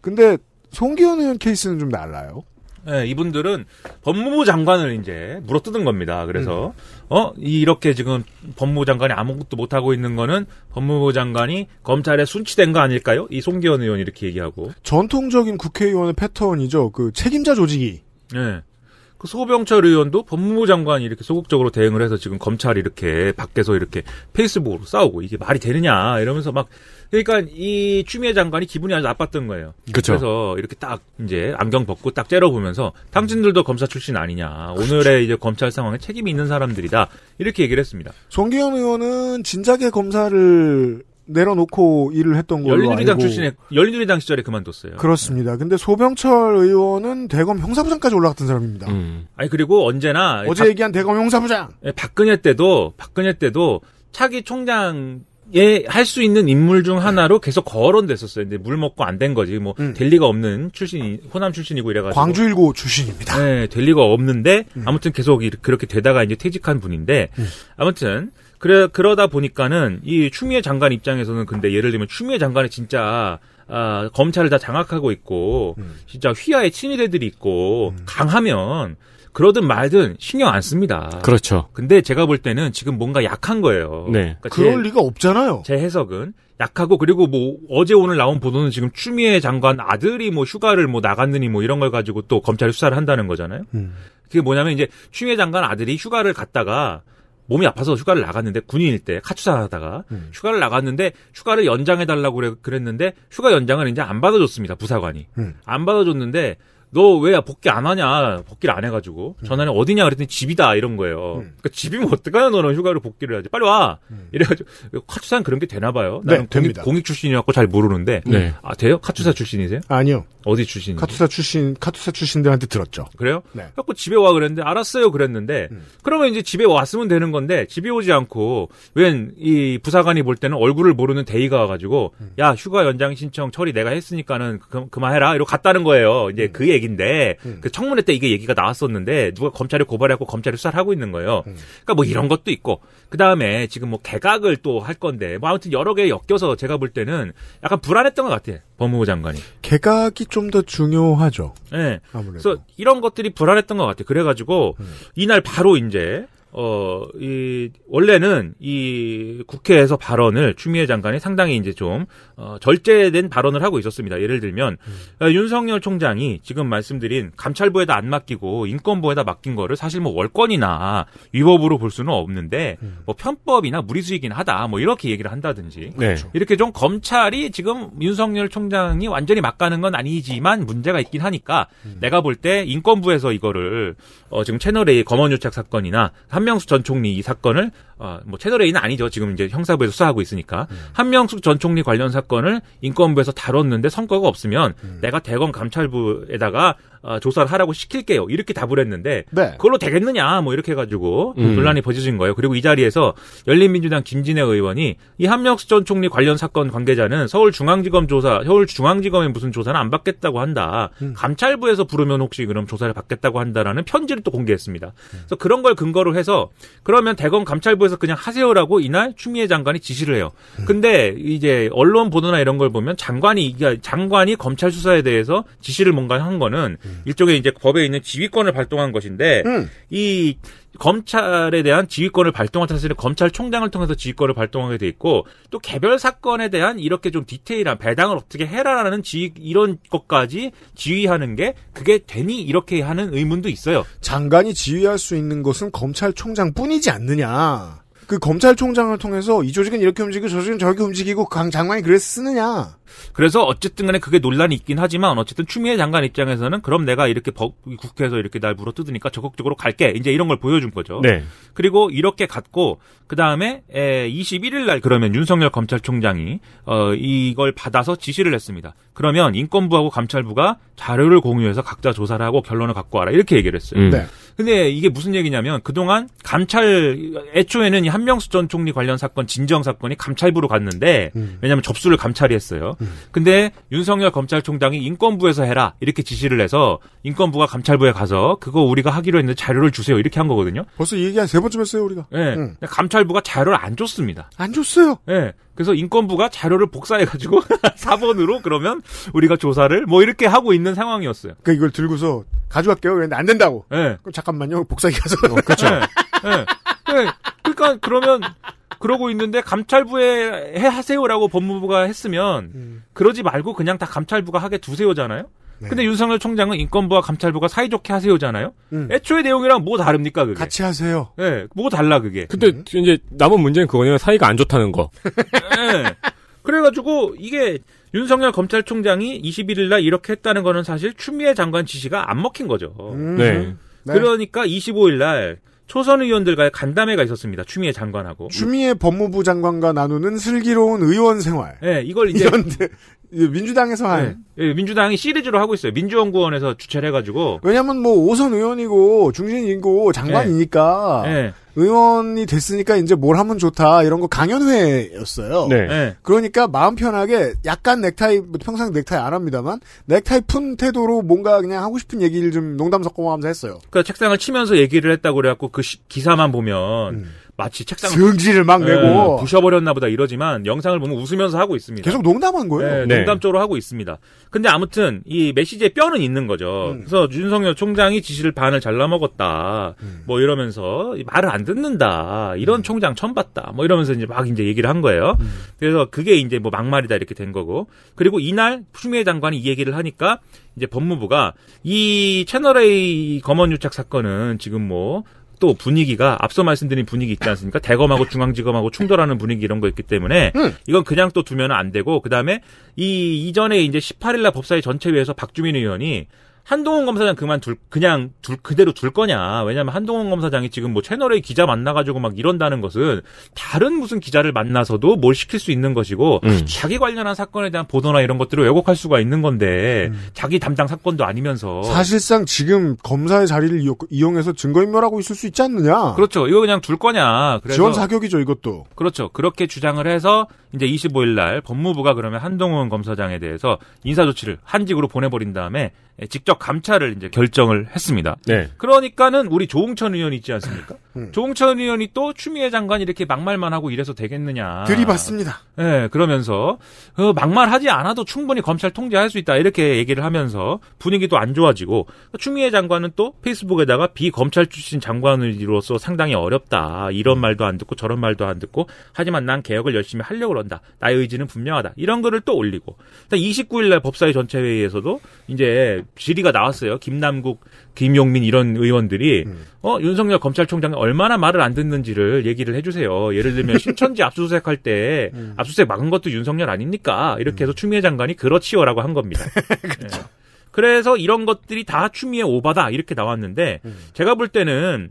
근데 송기현 의원 케이스는 좀 달라요. 예, 이분들은 법무부 장관을 이제 물어뜯은 겁니다. 그래서 음. 어 이렇게 지금 법무부 장관이 아무것도 못 하고 있는 거는 법무부 장관이 검찰에 순치된 거 아닐까요? 이 송기현 의원 이렇게 얘기하고 전통적인 국회의원의 패턴이죠. 그 책임자 조직이. 예. 그 소병철 의원도 법무부 장관이 이렇게 소극적으로 대응을 해서 지금 검찰이 이렇게 밖에서 이렇게 페이스북으로 싸우고 이게 말이 되느냐 이러면서 막 그러니까 이 추미애 장관이 기분이 아주 나빴던 거예요. 그쵸. 그래서 이렇게 딱 이제 안경 벗고 딱 째려보면서 당신들도 검사 출신 아니냐. 그쵸. 오늘의 이제 검찰 상황에 책임이 있는 사람들이다. 이렇게 얘기를 했습니다. 송기현 의원은 진작에 검사를 내려놓고 일을 했던 걸로 열린우리당 출신의 열린우리당 시절에 그만뒀어요. 그렇습니다. 네. 근데 소병철 의원은 대검 형사부장까지 올라갔던 사람입니다. 음. 아니 그리고 언제나 어제 박, 얘기한 대검 형사부장. 예, 박근혜 때도 박근혜 때도 차기 총장 예, 할 수 있는 인물 중 하나로 계속 거론됐었어요. 근데 물 먹고 안 된 거지. 뭐, 음. 될 리가 없는 출신, 이 호남 출신이고 이래가지고. 광주일고 출신입니다. 네, 될 리가 없는데, 음. 아무튼 계속 이렇게, 그렇게 되다가 이제 퇴직한 분인데, 음. 아무튼, 그래, 그러다 보니까는 이 추미애 장관 입장에서는 근데 예를 들면 추미애 장관이 진짜 아, 검찰을 다 장악하고 있고, 음. 진짜 휘하의 친일애들이 있고, 음. 강하면, 그러든 말든 신경 안 씁니다. 그렇죠. 근데 제가 볼 때는 지금 뭔가 약한 거예요. 네. 그러니까 그럴 리가 없잖아요. 제 해석은 약하고 그리고 뭐 어제 오늘 나온 보도는 지금 추미애 장관 아들이 뭐 휴가를 뭐 나갔느니 뭐 이런 걸 가지고 또 검찰이 수사를 한다는 거잖아요. 음. 그게 뭐냐면 이제 추미애 장관 아들이 휴가를 갔다가 몸이 아파서 휴가를 나갔는데 군인일 때 카투사 하다가 음. 휴가를 나갔는데 휴가를 연장해 달라고 그랬는데 휴가 연장을 이제 안 받아줬습니다 부사관이 음. 안 받아줬는데 너왜 복귀 안 하냐? 복귀를 안 해가지고 음. 전화는 어디냐 그랬더니 집이다 이런 거예요. 음. 그러니까 집이면 어떡하냐 너는 휴가를 복귀를 하지 빨리 와 음. 이래가지고 카투사 그런 게 되나 봐요. 네, 나는 공익, 공익 출신이었고 잘 모르는데 네. 아 돼요? 카투사 음. 출신이세요? 아니요. 어디 출신? 카투사 출신 카투사 출신들한테 들었죠. 그래요? 네. 그래고 갖 집에 와 그랬는데 알았어요 그랬는데 음. 그러면 이제 집에 왔으면 되는 건데 집에 오지 않고 웬 이 부사관이 볼 때는 얼굴을 모르는 대의가 와가지고 음. 야 휴가 연장 신청 처리 내가 했으니까는 그, 그만해라 이러고 갔다는 거예요. 이제 그 얘기. 얘기인데 음. 그 청문회 때 이게 얘기가 나왔었는데 누가 검찰에 고발하고 검찰이 수사를 하고 있는 거예요. 음. 그러니까 뭐 이런 것도 있고 그 다음에 지금 뭐 개각을 또 할 건데 뭐 아무튼 여러 개 엮여서 제가 볼 때는 약간 불안했던 것 같아 요 법무부 장관이. 개각이 좀 더 중요하죠. 예. 네. 아무래도. 그래서 이런 것들이 불안했던 것 같아. 요 그래가지고 음. 이날 바로 이제 어, 이, 원래는 이 국회에서 발언을 추미애 장관이 상당히 이제 좀, 어, 절제된 발언을 하고 있었습니다. 예를 들면, 음. 어, 윤석열 총장이 지금 말씀드린 감찰부에다 안 맡기고 인권부에다 맡긴 거를 사실 뭐 월권이나 위법으로 볼 수는 없는데, 음. 뭐 편법이나 무리수이긴 하다. 뭐 이렇게 얘기를 한다든지. 네. 그렇죠. 이렇게 좀 검찰이 지금 윤석열 총장이 완전히 막 가는 건 아니지만 문제가 있긴 하니까, 음. 내가 볼 때 인권부에서 이거를, 어, 지금 채널A 검언유착 사건이나 한명숙 전 총리 이 사건을 어뭐 채널 A는 아니죠. 지금 이제 형사부에서 수사하고 있으니까 음. 한명숙 전 총리 관련 사건을 인권부에서 다뤘는데 성과가 없으면 음. 내가 대검 감찰부에다가 어, 조사를 하라고 시킬게요. 이렇게 답을 했는데 네. 그걸로 되겠느냐 뭐 이렇게 해가지고 음. 논란이 벌어진 거예요. 그리고 이 자리에서 열린민주당 김진애 의원이 이 한명수 전 총리 관련 사건 관계자는 서울중앙지검 조사, 서울중앙지검에 무슨 조사는 안 받겠다고 한다. 음. 감찰부에서 부르면 혹시 그럼 조사를 받겠다고 한다라는 편지를 또 공개했습니다. 음. 그래서 그런 걸 근거로 해서 그러면 대검 감찰부에서 그냥 하세요라고 이날 추미애 장관이 지시를 해요. 음. 근데 이제 언론 보도나 이런 걸 보면 장관이 장관이 검찰 수사에 대해서 지시를 뭔가 한 거는 음. 음. 일종의 이제 법에 있는 지휘권을 발동한 것인데 음. 이 검찰에 대한 지휘권을 발동한 사실은 검찰총장을 통해서 지휘권을 발동하게 돼 있고 또 개별 사건에 대한 이렇게 좀 디테일한 배당을 어떻게 해라라는 지휘 이런 것까지 지휘하는 게 그게 되니 이렇게 하는 의문도 있어요. 장관이 지휘할 수 있는 것은 검찰총장뿐이지 않느냐. 그 검찰총장을 통해서 이 조직은 이렇게 움직이고 저 조직은 저렇게 움직이고 강 장관이 그래서 쓰느냐. 그래서 어쨌든 간에 그게 논란이 있긴 하지만 어쨌든 추미애 장관 입장에서는 그럼 내가 이렇게 법, 국회에서 이렇게 날 물어뜯으니까 적극적으로 갈게. 이제 이런 걸 보여준 거죠. 네. 그리고 이렇게 갔고 그다음에 에, 21일 날 그러면 윤석열 검찰총장이 어, 이걸 받아서 지시를 했습니다. 그러면 인권부하고 감찰부가 자료를 공유해서 각자 조사를 하고 결론을 갖고 와라. 이렇게 얘기를 했어요. 음. 네. 근데 이게 무슨 얘기냐면 그동안 감찰 애초에는 이 한명수 전 총리 관련 사건 진정 사건이 감찰부로 갔는데 음. 왜냐하면 접수를 감찰이 했어요. 음. 근데 윤석열 검찰총장이 인권부에서 해라 이렇게 지시를 해서 인권부가 감찰부에 가서 그거 우리가 하기로 했는데 자료를 주세요 이렇게 한 거거든요. 벌써 이 얘기 한세 번쯤 했어요 우리가. 예. 네. 음. 감찰부가 자료를 안 줬습니다. 안 줬어요. 예. 네. 그래서 인권부가 자료를 복사해가지고 4번으로 (laughs) 그러면 우리가 조사를 뭐 이렇게 하고 있는 상황이었어요. 그러니까 이걸 들고서 가져갈게요. 그랬데안 된다고. 네. 그럼 잠깐만요. 복사기 가서. 어, 그렇죠. 네. 네. 네. 그러니까 그러면 그러고 있는데 감찰부에 해 하세요라고 법무부가 했으면 음. 그러지 말고 그냥 다 감찰부가 하게 두세요잖아요. 네. 근데 윤석열 총장은 인권부와 감찰부가 사이좋게 하세요잖아요. 음. 애초에 내용이랑 뭐 다릅니까 그게? 같이 하세요. 예, 네, 뭐 달라 그게. 근데 음. 이제 남은 문제는 그거네요. 사이가 안 좋다는 거. 네. 그래가지고 이게 윤석열 검찰총장이 21일 날 이렇게 했다는 거는 사실 추미애 장관 지시가 안 먹힌 거죠. 음. 네. 네. 그러니까 25일 날 초선 의원들과의 간담회가 있었습니다. 추미애 장관하고. 추미애 법무부 장관과 나누는 슬기로운 의원 생활. 네, 이걸 이제 민주당에서 한 네, 네, 민주당이 시리즈로 하고 있어요. 민주연구원에서 주최를 해가지고 왜냐하면 뭐 오선 의원이고 중진이고 장관이니까 네. 예. 의원이 됐으니까 이제 뭘 하면 좋다 이런 거 강연회였어요. 네. 네. 그러니까 마음 편하게 약간 넥타이 평상 넥타이 안 합니다만 넥타이 푼 태도로 뭔가 그냥 하고 싶은 얘기를 좀 농담 섞어하면서 했어요. 그러니까 책상을 치면서 얘기를 했다고 그래갖고 그 시, 기사만 보면 음. 마치 책상을 성질을 막 내고 예, 부셔버렸나 보다 이러지만 영상을 보면 웃으면서 하고 있습니다. 계속 농담한 거예요. 예, 네, 농담적으로 하고 있습니다. 근데 아무튼 이메시지의 뼈는 있는 거죠. 음. 그래서 윤석열 총장이 지시를 반을 잘라먹었다. 음. 뭐 이러면서 말을 안 듣는다. 이런 음. 총장 처음 봤다. 뭐 이러면서 이제 막 이제 얘기를 한 거예요. 음. 그래서 그게 이제 뭐 막말이다 이렇게 된 거고. 그리고 이날 추미애 장관이 이 얘기를 하니까 이제 법무부가 이 채널A 검언유착 사건은 지금 뭐또 분위기가 앞서 말씀드린 분위기 있지 않습니까? 대검하고 중앙지검하고 충돌하는 분위기 이런 거 있기 때문에 음. 이건 그냥 또 두면 안 되고 그다음에 이 이전에 이제 18일 날 법사위 전체 회에서 박주민 의원이 한동훈 검사장 그만둘 그냥 둘 그대로 둘 거냐? 왜냐면 하 한동훈 검사장이 지금 뭐 채널A 기자 만나가지고 막 이런다는 것은 다른 무슨 기자를 만나서도 뭘 시킬 수 있는 것이고 음. 자기 관련한 사건에 대한 보도나 이런 것들을 왜곡할 수가 있는 건데 음. 자기 담당 사건도 아니면서 사실상 지금 검사의 자리를 이용해서 증거인멸하고 있을 수 있지 않느냐? 그렇죠. 이거 그냥 둘 거냐? 지원 사격이죠 이것도. 그렇죠. 그렇게 주장을 해서 이제 25일 날 법무부가 그러면 한동훈 검사장에 대해서 인사 조치를 한직으로 보내버린 다음에 직접 감찰을 이제 결정을 했습니다. 네. 그러니까는 우리 조홍천 의원 있지 않습니까? (laughs) 음. 조홍천 의원이 또 추미애 장관이 이렇게 막말만 하고 이래서 되겠느냐. 들이받습니다. 네, 그러면서 그 막말하지 않아도 충분히 검찰 통제할 수 있다 이렇게 얘기를 하면서 분위기도 안 좋아지고 추미애 장관은 또 페이스북에다가 비검찰 출신 장관으로서 상당히 어렵다 이런 말도 안 듣고 저런 말도 안 듣고 하지만 난 개혁을 열심히 하려고 그런다. 나의 의지는 분명하다. 이런 글을 또 올리고. 29일 날 법사위 전체회의에서도 이제 질의가 나왔어요. 김남국, 김용민 이런 의원들이 음. 어 윤석열 검찰총장이 얼마나 말을 안 듣는지를 얘기를 해주세요. 예를 들면 신천지 (laughs) 압수수색할 때 음. 압수수색 막은 것도 윤석열 아닙니까? 이렇게 해서 음. 추미애 장관이 그렇지요라고 한 겁니다. (laughs) 그렇죠. 네. 그래서 이런 것들이 다 추미애 오바다 이렇게 나왔는데 음. 제가 볼 때는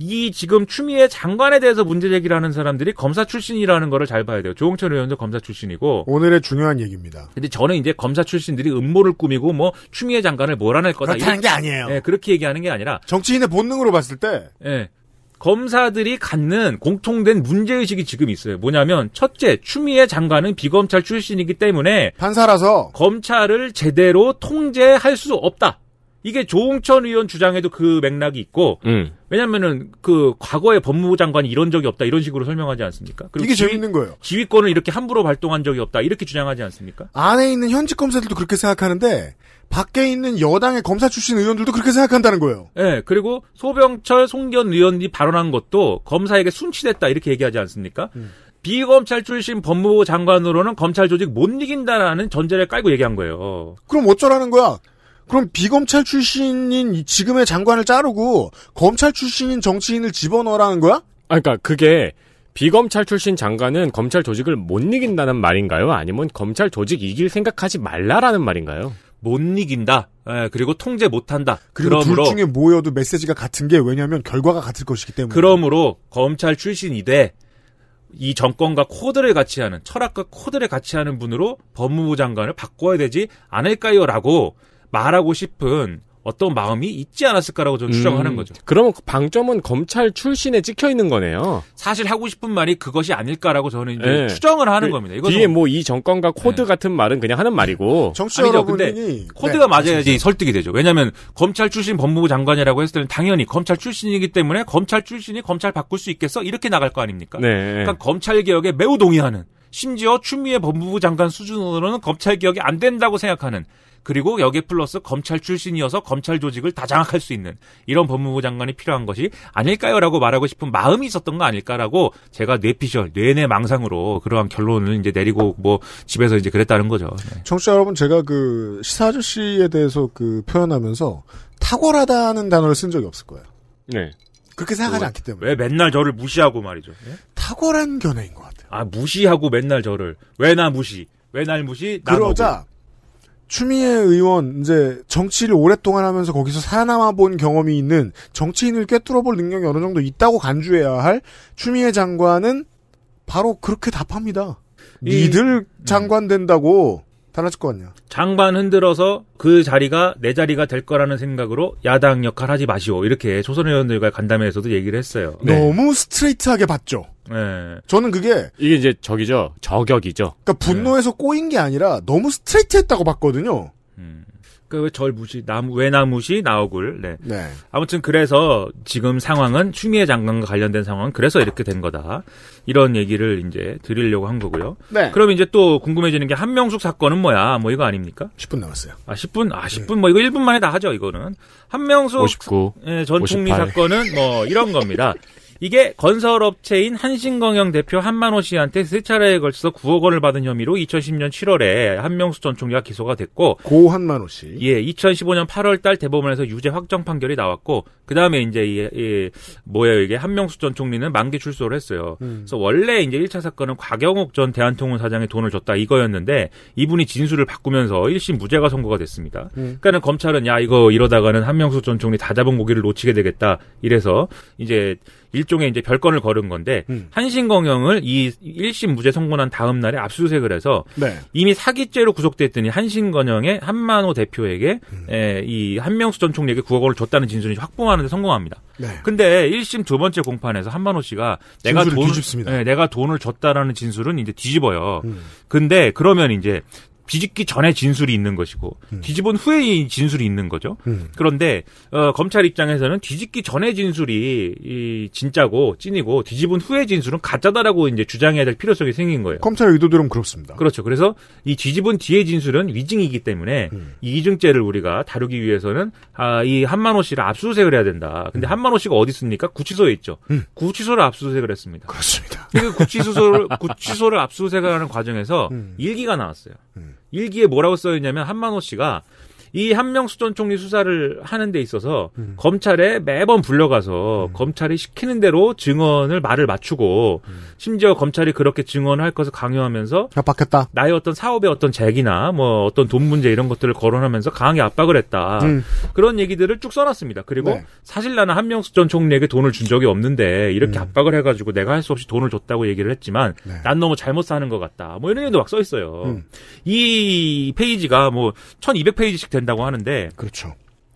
이 지금 추미애 장관에 대해서 문제 제기를 하는 사람들이 검사 출신이라는 거를 잘 봐야 돼요. 조홍철 의원도 검사 출신이고 오늘의 중요한 얘기입니다. 근데 저는 이제 검사 출신들이 음모를 꾸미고 뭐 추미애 장관을 몰아낼 거다 그렇다는 게 아니에요. 예, 그렇게 얘기하는 게 아니라 정치인의 본능으로 봤을 때 예, 검사들이 갖는 공통된 문제의식이 지금 있어요. 뭐냐면, 첫째, 추미애 장관은 비검찰 출신이기 때문에. 판사라서. 검찰을 제대로 통제할 수 없다. 이게 조홍천 의원 주장에도 그 맥락이 있고, 음. 왜냐면은 그 과거에 법무부 장관이 이런 적이 없다 이런 식으로 설명하지 않습니까? 그리고 이게 지휘, 재밌는 거예요. 지휘권을 이렇게 함부로 발동한 적이 없다 이렇게 주장하지 않습니까? 안에 있는 현직 검사들도 그렇게 생각하는데 밖에 있는 여당의 검사 출신 의원들도 그렇게 생각한다는 거예요. 예. 네, 그리고 소병철 송견 의원이 발언한 것도 검사에게 순치됐다 이렇게 얘기하지 않습니까? 음. 비검찰 출신 법무부 장관으로는 검찰 조직 못 이긴다라는 전제를 깔고 얘기한 거예요. 그럼 어쩌라는 거야? 그럼 비검찰 출신인 지금의 장관을 자르고 검찰 출신인 정치인을 집어넣으라는 거야? 아, 그러니까 그게 비검찰 출신 장관은 검찰 조직을 못 이긴다는 말인가요? 아니면 검찰 조직 이길 생각하지 말라라는 말인가요? 못 이긴다. 에, 예, 그리고 통제 못한다. 그리고 둘 중에 모여도 메시지가 같은 게왜냐면 결과가 같을 것이기 때문에. 그러므로 검찰 출신이 돼. 이 정권과 코드를 같이 하는 철학과 코드를 같이 하는 분으로 법무부 장관을 바꿔야 되지 않을까요라고 말하고 싶은 어떤 마음이 있지 않았을까라고 저는 추정하는 음, 거죠. 그러면 방점은 검찰 출신에 찍혀 있는 거네요. 사실 하고 싶은 말이 그것이 아닐까라고 저는 이제 네. 추정을 하는 그, 겁니다. 이거 뒤에 뭐 이 정권과 코드 네. 같은 말은 그냥 하는 말이고. 네. 정치 여러분데 네. 코드가 네. 맞아야지 설득이 되죠. 왜냐하면 검찰 출신 법무부 장관이라고 했을 때는 당연히 검찰 출신이기 때문에 검찰 출신이 검찰 바꿀 수 있겠어 이렇게 나갈 거 아닙니까? 네. 그러니까 검찰 개혁에 매우 동의하는. 심지어 추미애 법무부 장관 수준으로는 검찰 개혁이 안 된다고 생각하는 그리고 여기에 플러스 검찰 출신이어서 검찰 조직을 다 장악할 수 있는 이런 법무부 장관이 필요한 것이 아닐까요라고 말하고 싶은 마음이 있었던 거 아닐까라고 제가 뇌피셜 뇌내 망상으로 그러한 결론을 이제 내리고 뭐 집에서 이제 그랬다는 거죠. 네. 청취자 여러분 제가 그 시사 아저씨에 대해서 그 표현하면서 탁월하다는 단어를 쓴 적이 없을 거예요. 네. 그렇게 생각하지 왜, 않기 때문에. 왜 맨날 저를 무시하고 말이죠. 네? 탁월한 견해인 것 같아요. 아, 무시하고 맨날 저를. 왜 나 무시? 왜 날 무시? 나 그러자, 너고. 추미애 의원 이제 정치를 오랫동안 하면서 거기서 살아남아 본 경험이 있는 정치인을 꿰뚫어 볼 능력이 어느 정도 있다고 간주해야 할 추미애 장관은 바로 그렇게 답합니다. 이, 니들 장관 된다고 달라질 거 같냐. 장반 흔들어서 그 자리가 내 자리가 될 거라는 생각으로 야당 역할 하지 마시오. 이렇게 초선 의원들과 간담회에서도 얘기를 했어요. 네. 너무 스트레이트하게 봤죠. 네. 저는 그게 이게 이제 적이죠. 저격이죠. 그러니까 분노에서 네. 꼬인 게 아니라 너무 스트레이트했다고 봤거든요. 음. 그왜 절무시 나무 외나무시 나오굴 네. 네. 아무튼 그래서 지금 상황은 추미애 장관과 관련된 상황 그래서 이렇게 된 거다 이런 얘기를 이제 드리려고 한 거고요. 네. 그럼 이제 또 궁금해지는 게 한명숙 사건은 뭐야 뭐 이거 아닙니까? 10분 남았어요. 아 10분 아 10분 음. 뭐 이거 1분 만에 다 하죠 이거는 한명숙 59, 전 58. 총리 사건은 뭐 이런 겁니다. 이게 건설업체인 한신경영 대표 한만호 씨한테 세 차례에 걸쳐 서 9억 원을 받은 혐의로 2010년 7월에 한명수 전 총리가 기소가 됐고 고 한만호 씨. 예, 2015년 8월 달 대법원에서 유죄 확정 판결이 나왔고 그다음에 이제 이, 이 뭐예요 이게 한명수 전 총리는 만기 출소를 했어요. 음. 그래서 원래 이제 1차 사건은 곽영옥전 대한통운 사장이 돈을 줬다 이거였는데 이분이 진술을 바꾸면서 1심 무죄가 선고가 됐습니다. 음. 그러니까는 검찰은 야 이거 이러다가는 한명수 전 총리 다 잡은 고기를 놓치게 되겠다 이래서 이제 일종의 이제 별건을 걸은 건데 음. 한신공영을 이 1심 무죄 선고난 다음 날에 압수수색을 해서 네. 이미 사기죄로 구속됐더니 한신건영의 한만호 대표에게 음. 에, 예, 이 한명수 전 총리에게 9억 원을 줬다는 진술이 확보하는 데 성공합니다. 네. 근데 1심 두 번째 공판에서 한만호 씨가 내가 돈 네, 예, 내가 돈을 줬다라는 진술은 이제 뒤집어요. 음. 근데 그러면 이제 뒤집기 전에 진술이 있는 것이고 음. 뒤집은 후에 진술이 있는 거죠. 음. 그런데 어, 검찰 입장에서는 뒤집기 전에 진술이 이 진짜고 찐이고 뒤집은 후에 진술은 가짜다라고 이제 주장해야 될 필요성이 생긴 거예요. 검찰 의도대로 그렇습니다. 그렇죠. 그래서 이 뒤집은 뒤에 진술은 위증이기 때문에 음. 이중죄를 우리가 다루기 위해서는 아, 이 한만호 씨를 압수수색을 해야 된다. 근데 음. 한만호 씨가 어디 있습니까? 구치소에 있죠. 음. 구치소를 압수수색을 했습니다. 그렇습니다. 그 구치소를 (laughs) 구치소를 압수수색하는 과정에서 음. 일기가 나왔어요. 예. 일기에 뭐라고 써있냐면 한만호 씨가 이 한명수 전 총리 수사를 하는 데 있어서 음. 검찰에 매번 불려가서 음. 검찰이 시키는 대로 증언을 말을 맞추고 음. 심지어 검찰이 그렇게 증언할 을 것을 강요하면서 압박했다. 아, 나의 어떤 사업의 어떤 잭이나 뭐 어떤 돈 문제 이런 것들을 거론하면서 강하게 압박을 했다. 음. 그런 얘기들을 쭉 써놨습니다. 그리고 네. 사실 나는 한명수 전 총리에게 돈을 준 적이 없는데 이렇게 음. 압박을 해가지고 내가 할 수 없이 돈을 줬다고 얘기를 했지만 네. 난 너무 잘못 사는 것 같다. 뭐 이런 얘기도 막 써 있어요. 음. 이 페이지가 뭐 1200페이지씩 된다고 하는데 그렇죠.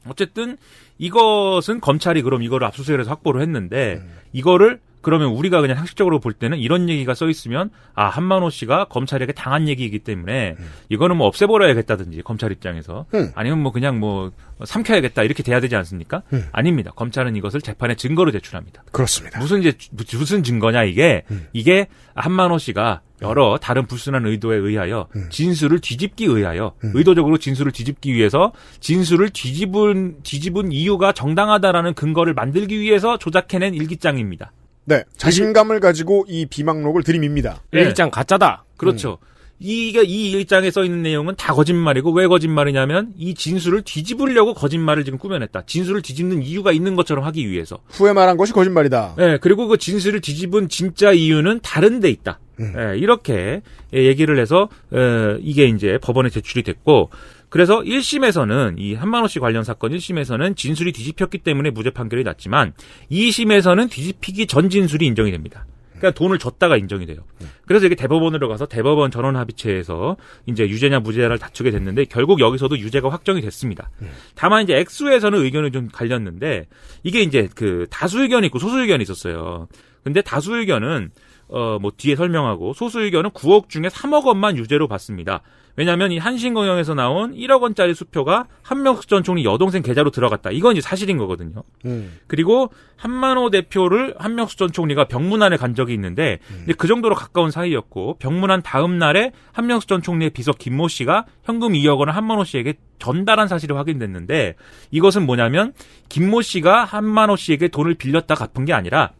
어쨌든 이것은 검찰이 그럼 이거를 압수수색해서 확보를 했는데 음. 이거를 그러면 우리가 그냥 상식적으로 볼 때는 이런 얘기가 써 있으면 아 한만호 씨가 검찰에게 당한 얘기이기 때문에 음. 이거는 뭐 없애버려야겠다든지 검찰 입장에서 음. 아니면 뭐 그냥 뭐 삼켜야겠다 이렇게 돼야 되지 않습니까? 음. 아닙니다. 검찰은 이것을 재판에 증거로 제출합니다. 그렇습니다. 무슨 이제 무슨 증거냐 이게 음. 이게 한만호 씨가 여러 음. 다른 불순한 의도에 의하여 음. 진술을 뒤집기 의하여 의도적으로 진술을 뒤집기 위해서 진술을 뒤집은 뒤집은 이유가 정당하다라는 근거를 만들기 위해서 조작해낸 일기장입니다. 네, 자신감을 가지고 이 비망록을 들이밉니다. 네. 예. 예. 일장 가짜다. 음. 그렇죠. 음. 이게 이 일장에 써 있는 내용은 다 거짓말이고 왜 거짓말이냐면 이 진술을 뒤집으려고 거짓말을 지금 꾸며냈다. 진술을 뒤집는 이유가 있는 것처럼 하기 위해서. 후에 말한 것이 거짓말이다. 네, 그리고 그 진술을 뒤집은 진짜 이유는 다른 데 있다. 음. 네, 이렇게 얘기를 해서 에, 어, 이게 이제 법원에 제출이 됐고 그래서 1심에서는 이 한만호 씨 관련 사건 1심에서는 진술이 뒤집혔기 때문에 무죄 판결이 났지만 2심에서는 뒤집히기 전 진술이 인정이 됩니다. 그러니까 돈을 줬다가 인정이 돼요. 음. 그래서 이게 대법원으로 가서 대법원 전원 합의체에서 이제 유죄냐 무죄냐를 다투게 됐는데 결국 여기서도 유죄가 확정이 됐습니다. 음. 다만 이제 액수에서는 의견이 좀 갈렸는데 이게 이제 그 다수 의견이 있고 소수 의견이 있었어요. 근데 다수 의견은 어뭐 뒤에 설명하고 소수 의견은 9억 중에 3억 원만 유죄로 봤습니다. 왜냐하면 이 한신공영에서 나온 1억 원짜리 수표가 한명숙 전 총리 여동생 계좌로 들어갔다. 이건 이제 사실인 거거든요. 음. 그리고 한만호 대표를 한명숙 전 총리가 병문안에 간 적이 있는데 음. 그 정도로 가까운 사이였고 병문안 다음 날에 한명숙 전 총리의 비서 김모 씨가 현금 2억 원을 한만호 씨에게 전달한 사실이 확인됐는데 이것은 뭐냐면 김모 씨가 한만호 씨에게 돈을 빌렸다 갚은 게 아니라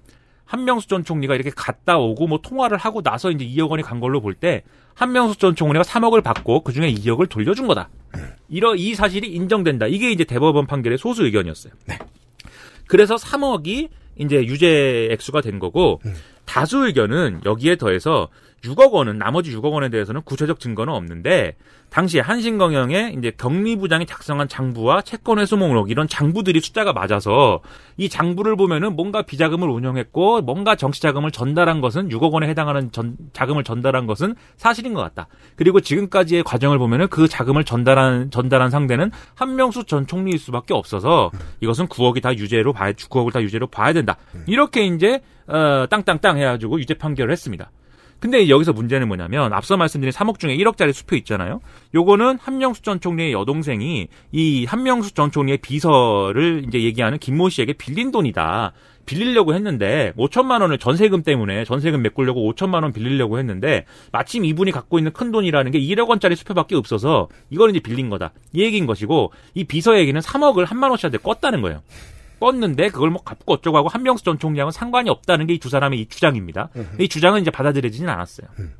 한명숙전 총리가 이렇게 갔다 오고 뭐 통화를 하고 나서 이제 2억 원이 간 걸로 볼 때한명숙전 총리가 3억을 받고 그 중에 2억을 돌려준 거다. 네. 이러 이 사실이 인정된다. 이게 이제 대법원 판결의 소수 의견이었어요. 네. 그래서 3억이 이제 유죄 액수가 된 거고 음. 다수 의견은 여기에 더해서 6억 원은 나머지 6억 원에 대해서는 구체적 증거는 없는데 당시 한신경영의 이제 경리부장이 작성한 장부와 채권 회수 목록 이런 장부들이 숫자가 맞아서 이 장부를 보면은 뭔가 비자금을 운영했고 뭔가 정치 자금을 전달한 것은 6억 원에 해당하는 전, 자금을 전달한 것은 사실인 것 같다. 그리고 지금까지의 과정을 보면은 그 자금을 전달한 전달한 상대는 한명수 전 총리일 수밖에 없어서 이것은 9억이 다 유죄로 봐야 9억을 다 유죄로 봐야 된다. 음. 이렇게 이제 어, 땅땅땅 해가지고 유죄 판결을 했습니다. 근데 여기서 문제는 뭐냐면 앞서 말씀드린 3억 중에 1억짜리 수표 있잖아요. 요거는 한명숙 전 총리의 여동생이 이 한명숙 전 총리의 비서를 이제 얘기하는 김모 씨에게 빌린 돈이다. 빌리려고 했는데 5천만 원을 전세금 때문에 전세금 메꾸려고 5천만 원 빌리려고 했는데 마침 이분이 갖고 있는 큰 돈이라는 게 1억 원짜리 수표밖에 없어서 이걸 이제 빌린 거다. 이 얘기인 것이고 이 비서 얘기는 3억을 한만 원씩한테 껐다는 거예요. 껐는데 그걸 뭐 갚고 어쩌고 하고 한명수 전 총장은 상관이 없다는 게 이 두 사람의 이 주장입니다. 이 주장은 이제 받아들여지진 않았어요. 음.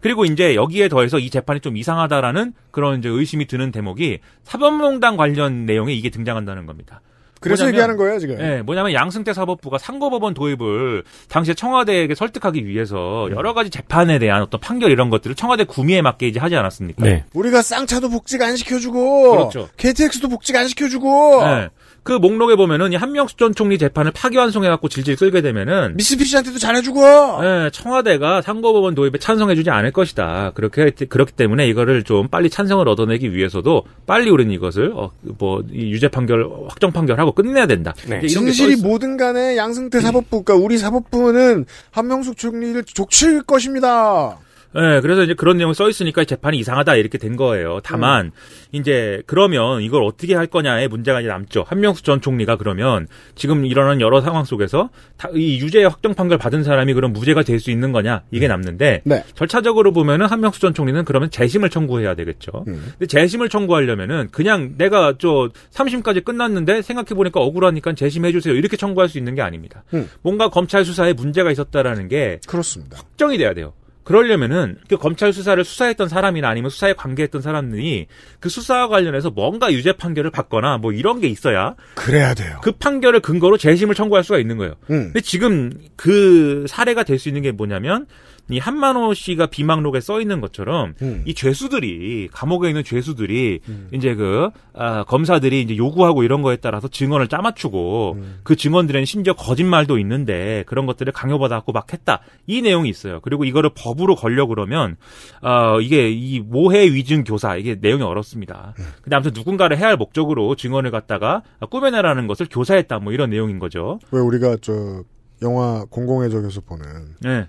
그리고 이제 여기에 더해서 이 재판이 좀 이상하다라는 그런 이제 의심이 드는 대목이 사법농단 관련 내용에 이게 등장한다는 겁니다. 그래서 뭐냐면, 얘기하는 거예요 지금. 네, 뭐냐면 양승태 사법부가 상고법원 도입을 당시에 청와대에게 설득하기 위해서 음. 여러 가지 재판에 대한 어떤 판결 이런 것들을 청와대 구미에 맞게 이제 하지 않았습니까? 네. 우리가 쌍차도 복직 안 시켜주고, 그렇죠. KTX도 복직 안 시켜주고. 네. 그 목록에 보면은 한명숙 전 총리 재판을 파기환송해갖고 질질 끌게 되면은 미쓰비시한테도 잘해주고. 예, 청와대가 상고법원 도입에 찬성해주지 않을 것이다. 그렇게 그렇기 때문에 이거를 좀 빨리 찬성을 얻어내기 위해서도 빨리 우리는 이것을 어, 뭐 유죄 판결 확정 판결하고 끝내야 된다. 네. 진실이 뭐든간에 양승태 사법부가 그러니까 우리 사법부는 한명숙 총리를 족칠 것입니다. 네, 그래서 이제 그런 내용이 써 있으니까 재판이 이상하다 이렇게 된 거예요. 다만 음. 이제 그러면 이걸 어떻게 할 거냐의 문제가 이제 남죠. 한명숙 전 총리가 그러면 지금 일어난 여러 상황 속에서 다 이 유죄 확정 판결 받은 사람이 그럼 무죄가 될 수 있는 거냐 이게 음. 남는데 네. 절차적으로 보면은 한명숙 전 총리는 그러면 재심을 청구해야 되겠죠. 음. 근데 재심을 청구하려면은 그냥 내가 저삼심까지 끝났는데 생각해 보니까 억울하니까 재심해 주세요 이렇게 청구할 수 있는 게 아닙니다. 음. 뭔가 검찰 수사에 문제가 있었다라는 게 그렇습니다. 확정이 돼야 돼요. 그러려면은 그 검찰 수사를 수사했던 사람이나 아니면 수사에 관계했던 사람들이 그 수사와 관련해서 뭔가 유죄 판결을 받거나 뭐 이런 게 있어야 그래야 돼요. 그 판결을 근거로 재심을 청구할 수가 있는 거예요. 음. 근데 지금 그 사례가 될 수 있는 게 뭐냐면 이 한만호 씨가 비망록에 써 있는 것처럼 음. 이 죄수들이 감옥에 있는 죄수들이 음. 이제 그 아, 검사들이 이제 요구하고 이런 거에 따라서 증언을 짜맞추고 음. 그 증언들에는 심지어 거짓말도 있는데 그런 것들을 강요받았고 막 했다 이 내용이 있어요. 그리고 이거를 법으로 걸려 그러면 어, 이게 이 모해 위증 교사 이게 내용이 어렵습니다. 음. 근데 아무튼 누군가를 해할 목적으로 증언을 갖다가 꾸며내라는 것을 교사했다 뭐 이런 내용인 거죠. 왜 우리가 저 영화 공공의 적에서 보는 네.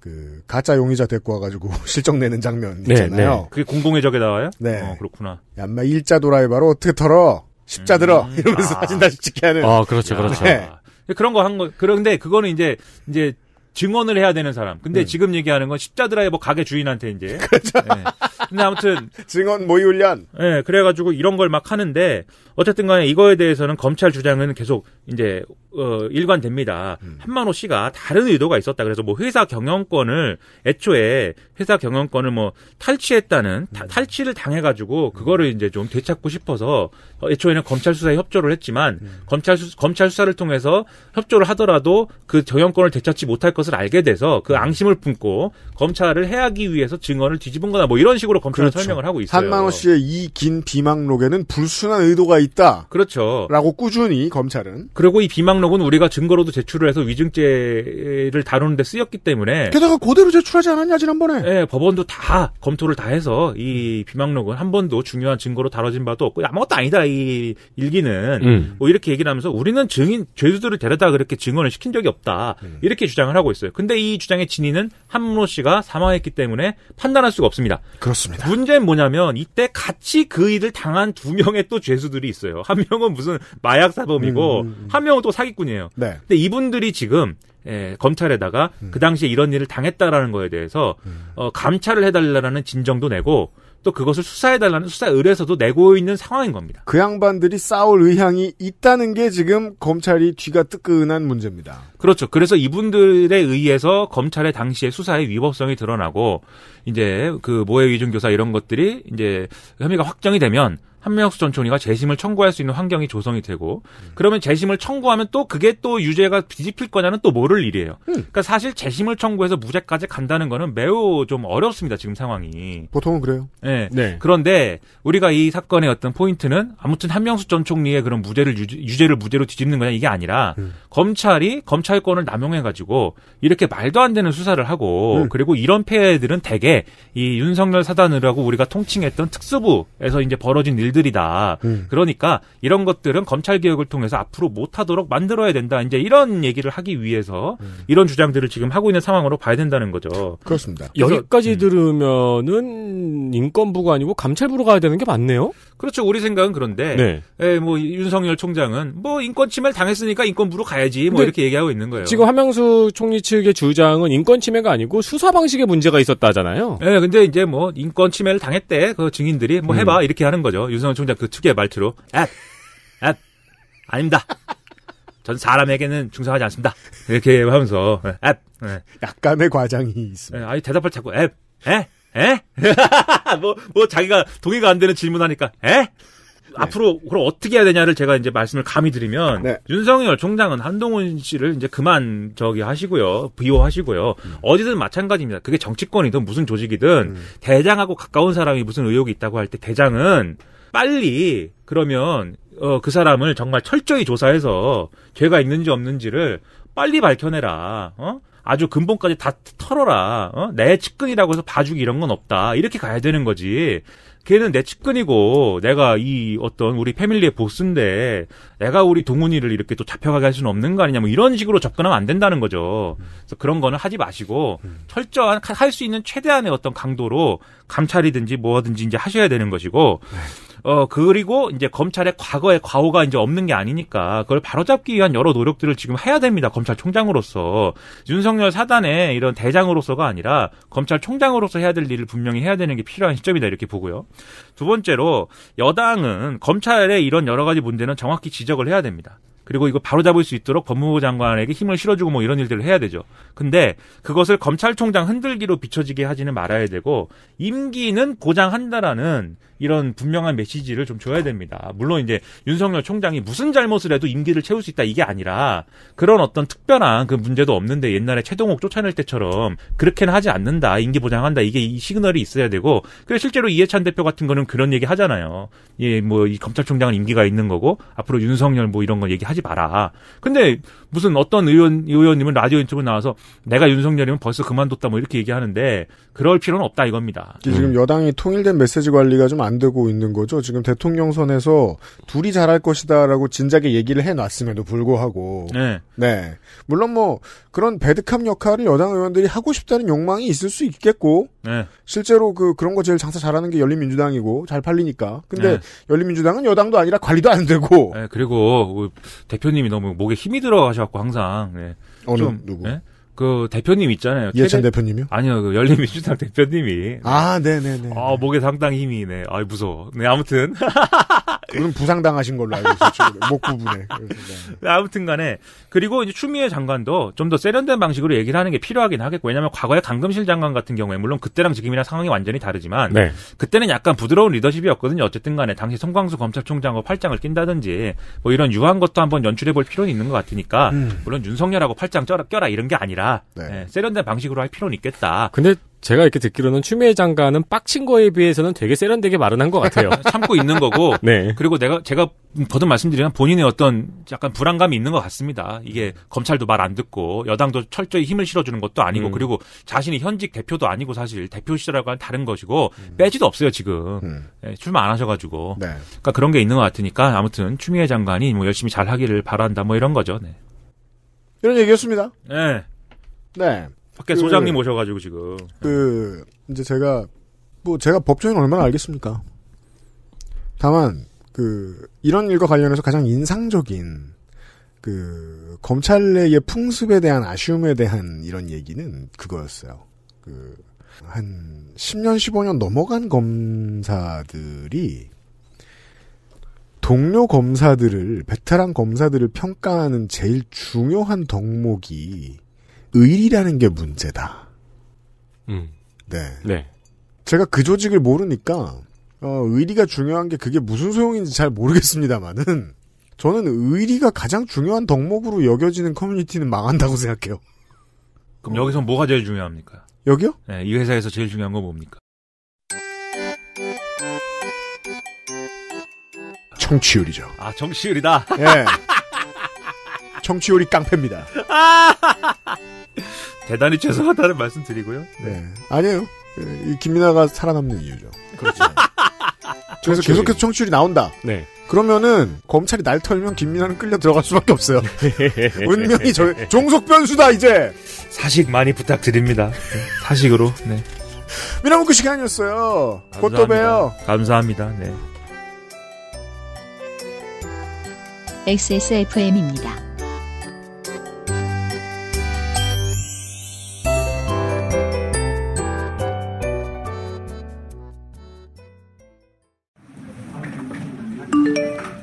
그 가짜 용의자 데리고 와가지고 (laughs) 실적 내는 장면 네, 있잖아요. 네, 네. 그게 공공의 적에 나와요? 네. 어, 그렇구나. 얌마 일자 도라이바로 어떻게 털어? 십자 음. 들어 음, 이러면서 아. 사진 다시 찍게 하는. 아 그렇죠, 그렇죠. 네. 그런 거 한 거. 그런데 그거는 이제 이제 증언을 해야 되는 사람. 근데 음. 지금 얘기하는 건 십자 드라이버 가게 주인한테 이제. (laughs) 그렇죠. 네. 근데 아무튼 (laughs) 증언 모의 훈련. 예, 네, 그래가지고 이런 걸 막 하는데 어쨌든간에 이거에 대해서는 검찰 주장은 계속 이제 어, 일관됩니다. 음. 한만호 씨가 다른 의도가 있었다. 그래서 뭐 회사 경영권을 애초에 회사 경영권을 뭐 탈취했다는 음. 다, 탈취를 당해가지고 음. 그거를 이제 좀 되찾고 싶어서 애초에는 검찰 수사에 협조를 했지만 음. 검찰 수, 검찰 수사를 통해서 협조를 하더라도 그 경영권을 되찾지 못할 것을 알게 돼서 그 음. 앙심을 품고 검찰을 해하기 위해서 증언을 뒤집은 거나 뭐 이런 식으로 그대로 그렇죠. 검찰 은 그렇죠. 설명을 하고 있어요. 한만호 씨의 이 긴 비망록에는 불순한 의도가 있다. 그렇죠. 라고 꾸준히 검찰은. 그리고 이 비망록은 우리가 증거로도 제출을 해서 위증죄를 다루는데 쓰였기 때문에. 게다가 그대로 제출하지 않았냐 지난번에. 네, 법원도 다 검토를 다 해서 이 비망록은 한 번도 중요한 증거로 다뤄진 바도 없고 아무것도 아니다 이 일기는 음. 뭐 이렇게 얘기를 하면서 우리는 증인 죄수들을 데려다 그렇게 증언을 시킨 적이 없다 음. 이렇게 주장을 하고 있어요. 근데 이 주장의 진위는 한문호 씨가 사망했기 때문에 판단할 수가 없습니다. 그렇습니다. 그습니다 문제는 뭐냐면 이때 같이 그 일을 당한 두 명의 또 죄수들이 있어요. 한 명은 무슨 마약 사범이고 음, 음, 음, 한 명은 또 사기꾼이에요. 네. 근데 이분들이 지금 예, 검찰에다가 음. 그 당시에 이런 일을 당했다라는 거에 대해서 음. 어, 감찰을 해달라는 진정도 내고 또 그것을 수사해달라는 수사 의뢰서도 내고 있는 상황인 겁니다. 그 양반들이 싸울 의향이 있다는 게 지금 검찰이 뒤가 뜨끈한 문제입니다. 그렇죠. 그래서 이분들에 의해서 검찰의 당시의 수사의 위법성이 드러나고 이제 그 모해 위중 교사 이런 것들이 이제 혐의가 확정이 되면 한명숙 전 총리가 재심을 청구할 수 있는 환경이 조성이 되고 음. 그러면 재심을 청구하면 또 그게 또 유죄가 뒤집힐 거냐는 또 모를 일이에요. 음. 그러니까 사실 재심을 청구해서 무죄까지 간다는 거는 매우 좀 어렵습니다. 지금 상황이. 보통은 그래요. 네. 네. 그런데 우리가 이 사건의 어떤 포인트는 아무튼 한명숙 전 총리의 그런 무죄를 유죄, 를 무죄로 뒤집는 거냐 이게 아니라 음. 검찰이 검찰권을 남용해 가지고 이렇게 말도 안 되는 수사를 하고 음. 그리고 이런 폐해들은 대개 이 윤석열 사단이라고 우리가 통칭했던 특수부에서 이제 벌어진 일 일들이다. 음. 그러니까 이런 것들은 검찰 개혁을 통해서 앞으로 못하도록 만들어야 된다. 이제 이런 얘기를 하기 위해서 음. 이런 주장들을 지금 하고 있는 상황으로 봐야 된다는 거죠. 그렇습니다. 여기까지 음. 들으면은 인권부가 아니고 감찰부로 가야 되는 게 맞네요. 그렇죠. 우리 생각은 그런데 네. 예, 뭐 윤석열 총장은 뭐 인권 침해 를 당했으니까 인권부로 가야지 뭐 이렇게 얘기하고 있는 거예요. 지금 한명수 총리 측의 주장은 인권 침해가 아니고 수사 방식에 문제가 있었다잖아요. 예, 근데 이제 뭐 인권 침해를 당했대 그 증인들이 뭐 음. 해봐 이렇게 하는 거죠. 윤석열 총장 그 특유의 말투로 앱! 앱! 아닙니다. 전 사람에게는 중상하지 않습니다. 이렇게 하면서 앱! 네. 약간의 과장이 있습니다. 네, 아니 대답할 자꾸 앱! 에? 에? (laughs) 뭐, 뭐 자기가 동의가 안 되는 질문하니까 에? 네. 앞으로 그럼 어떻게 해야 되냐를 제가 이제 말씀을 감히 드리면 네. 윤석열 총장은 한동훈 씨를 이제 그만 저기 하시고요 비호하시고요 음. 어디든 마찬가지입니다. 그게 정치권이든 무슨 조직이든 음. 대장하고 가까운 사람이 무슨 의혹이 있다고 할 때 대장은 빨리 그러면 어, 그 사람을 정말 철저히 조사해서 죄가 있는지 없는지를 빨리 밝혀내라. 어? 아주 근본까지 다 털어라. 어? 내 측근이라고 해서 봐주기 이런 건 없다. 이렇게 가야 되는 거지. 걔는 내 측근이고 내가 이 어떤 우리 패밀리의 보스인데 내가 우리 동훈이를 이렇게 또 잡혀가게 할 수는 없는 거 아니냐 뭐 이런 식으로 접근하면 안 된다는 거죠. 그래서 그런 거는 하지 마시고 음. 철저한 할 수 있는 최대한의 어떤 강도로 감찰이든지 뭐든지 이제 하셔야 되는 것이고 네. 어 그리고 이제 검찰의 과거의 과오가 이제 없는 게 아니니까 그걸 바로잡기 위한 여러 노력들을 지금 해야 됩니다. 검찰총장으로서 윤석열 사단의 이런 대장으로서가 아니라 검찰총장으로서 해야 될 일을 분명히 해야 되는 게 필요한 시점이다 이렇게 보고요. 두 번째로 여당은 검찰의 이런 여러 가지 문제는 정확히 지적을 해야 됩니다. 그리고 이거 바로 잡을 수 있도록 법무부 장관에게 힘을 실어주고 뭐 이런 일들을 해야 되죠. 근데 그것을 검찰총장 흔들기로 비춰지게 하지는 말아야 되고 임기는 고장한다라는 이런 분명한 메시지를 좀 줘야 됩니다. 물론 이제 윤석열 총장이 무슨 잘못을 해도 임기를 채울 수 있다 이게 아니라 그런 어떤 특별한 그 문제도 없는데 옛날에 최동욱 쫓아낼 때처럼 그렇게는 하지 않는다 임기 보장한다 이게 이 시그널이 있어야 되고 그래서 실제로 이해찬 대표 같은 거는 그런 얘기 하잖아요. 예, 뭐 이 검찰총장은 임기가 있는 거고 앞으로 윤석열 뭐 이런 거 얘기하지 하지 마라. 근데 무슨 어떤 의원 의원님은 라디오 인터뷰 나와서 내가 윤석열이면 벌써 그만뒀다 뭐 이렇게 얘기하는데 그럴 필요는 없다 이겁니다. 지금 음. 여당이 통일된 메시지 관리가 좀 안 되고 있는 거죠. 지금 대통령 선에서 둘이 잘할 것이다라고 진작에 얘기를 해놨음에도 불구하고 네. 네. 물론 뭐 그런 배드캄 역할을 여당 의원들이 하고 싶다는 욕망이 있을 수 있겠고 네. 실제로 그 그런 거 제일 장사 잘하는 게 열린민주당이고 잘 팔리니까 근데 네. 열린민주당은 여당도 아니라 관리도 안 되고 네, 그리고 그 대표님이 너무 목에 힘이 들어가셔갖고 항상 네. 어느 좀, 누구? 네? 그 대표님 있잖아요. 예찬 최대... 대표님이요? 아니요, 그 열린민주당 대표님이. 아, 네, 네, 네. 아 목에 상당히 힘이 네. 아 무서워. 네 아무튼 (laughs) 예. 그럼 부상당하신 걸로 알고 있어요. (laughs) 목 부분에. 네. 네. 아무튼간에 그리고 이제 추미애 장관도 좀 더 세련된 방식으로 얘기를 하는 게 필요하긴 하겠고 왜냐하면 과거에 강금실 장관 같은 경우에 물론 그때랑 지금이랑 상황이 완전히 다르지만 네. 그때는 약간 부드러운 리더십이었거든요. 어쨌든간에 당시 송광수 검찰총장과 팔짱을 낀다든지 뭐 이런 유한 것도 한번 연출해볼 필요는 있는 것 같으니까 음. 물론 윤석열하고 팔짱 껴라, 껴라 이런 게 아니라 네. 네. 세련된 방식으로 할 필요는 있겠다. 근데 제가 이렇게 듣기로는 추미애 장관은 빡친 거에 비해서는 되게 세련되게 마련한 것 같아요. (laughs) 참고 있는 거고. (laughs) 네. 그리고 내가 제가 거듭 말씀드리면 본인의 어떤 약간 불안감이 있는 것 같습니다. 이게 음. 검찰도 말 안 듣고 여당도 철저히 힘을 실어주는 것도 아니고 음. 그리고 자신이 현직 대표도 아니고 사실 대표 시절하고는 다른 것이고 음. 빼지도 없어요 지금 음. 네, 출마 안 하셔가지고. 네. 그러니까 그런 게 있는 것 같으니까 아무튼 추미애 장관이 뭐 열심히 잘 하기를 바란다 뭐 이런 거죠. 네. 이런 얘기였습니다. 예. 네. 네. 밖에 그, 소장님 오셔가지고 예. 지금. 그 이제 제가 뭐 제가 법조인 얼마나 알겠습니까? 다만 그 이런 일과 관련해서 가장 인상적인 그 검찰의 풍습에 대한 아쉬움에 대한 이런 얘기는 그거였어요. 그한 10년 15년 넘어간 검사들이 동료 검사들을 베테랑 검사들을 평가하는 제일 중요한 덕목이 의리라는 게 문제다. 음. 네. 네. 제가 그 조직을 모르니까 어, 의리가 중요한 게 그게 무슨 소용인지 잘 모르겠습니다만은 저는 의리가 가장 중요한 덕목으로 여겨지는 커뮤니티는 망한다고 생각해요. 그럼 여기서 뭐가 제일 중요합니까? 여기요? 네, 이 회사에서 제일 중요한 건 뭡니까? 청취율이죠. 아, 청취율이다. 예. 네. (laughs) 청취율이 깡패입니다. (laughs) (laughs) 대단히 죄송하다는 말씀 드리고요. 네. 네. 아니에요. 이 김민아가 살아남는 이유죠. 그렇죠. (laughs) 그래서 계속해서 청취율이 나온다. 네. 그러면은 검찰이 날 털면 김민아는 끌려 들어갈 수밖에 없어요. (laughs) 운명이 저 종속 변수다 이제. 사식 많이 부탁드립니다. 사식으로. 네. 미나무구 그 시간이었어요. 곧또 봬요. 감사합니다. 네. XSFM입니다.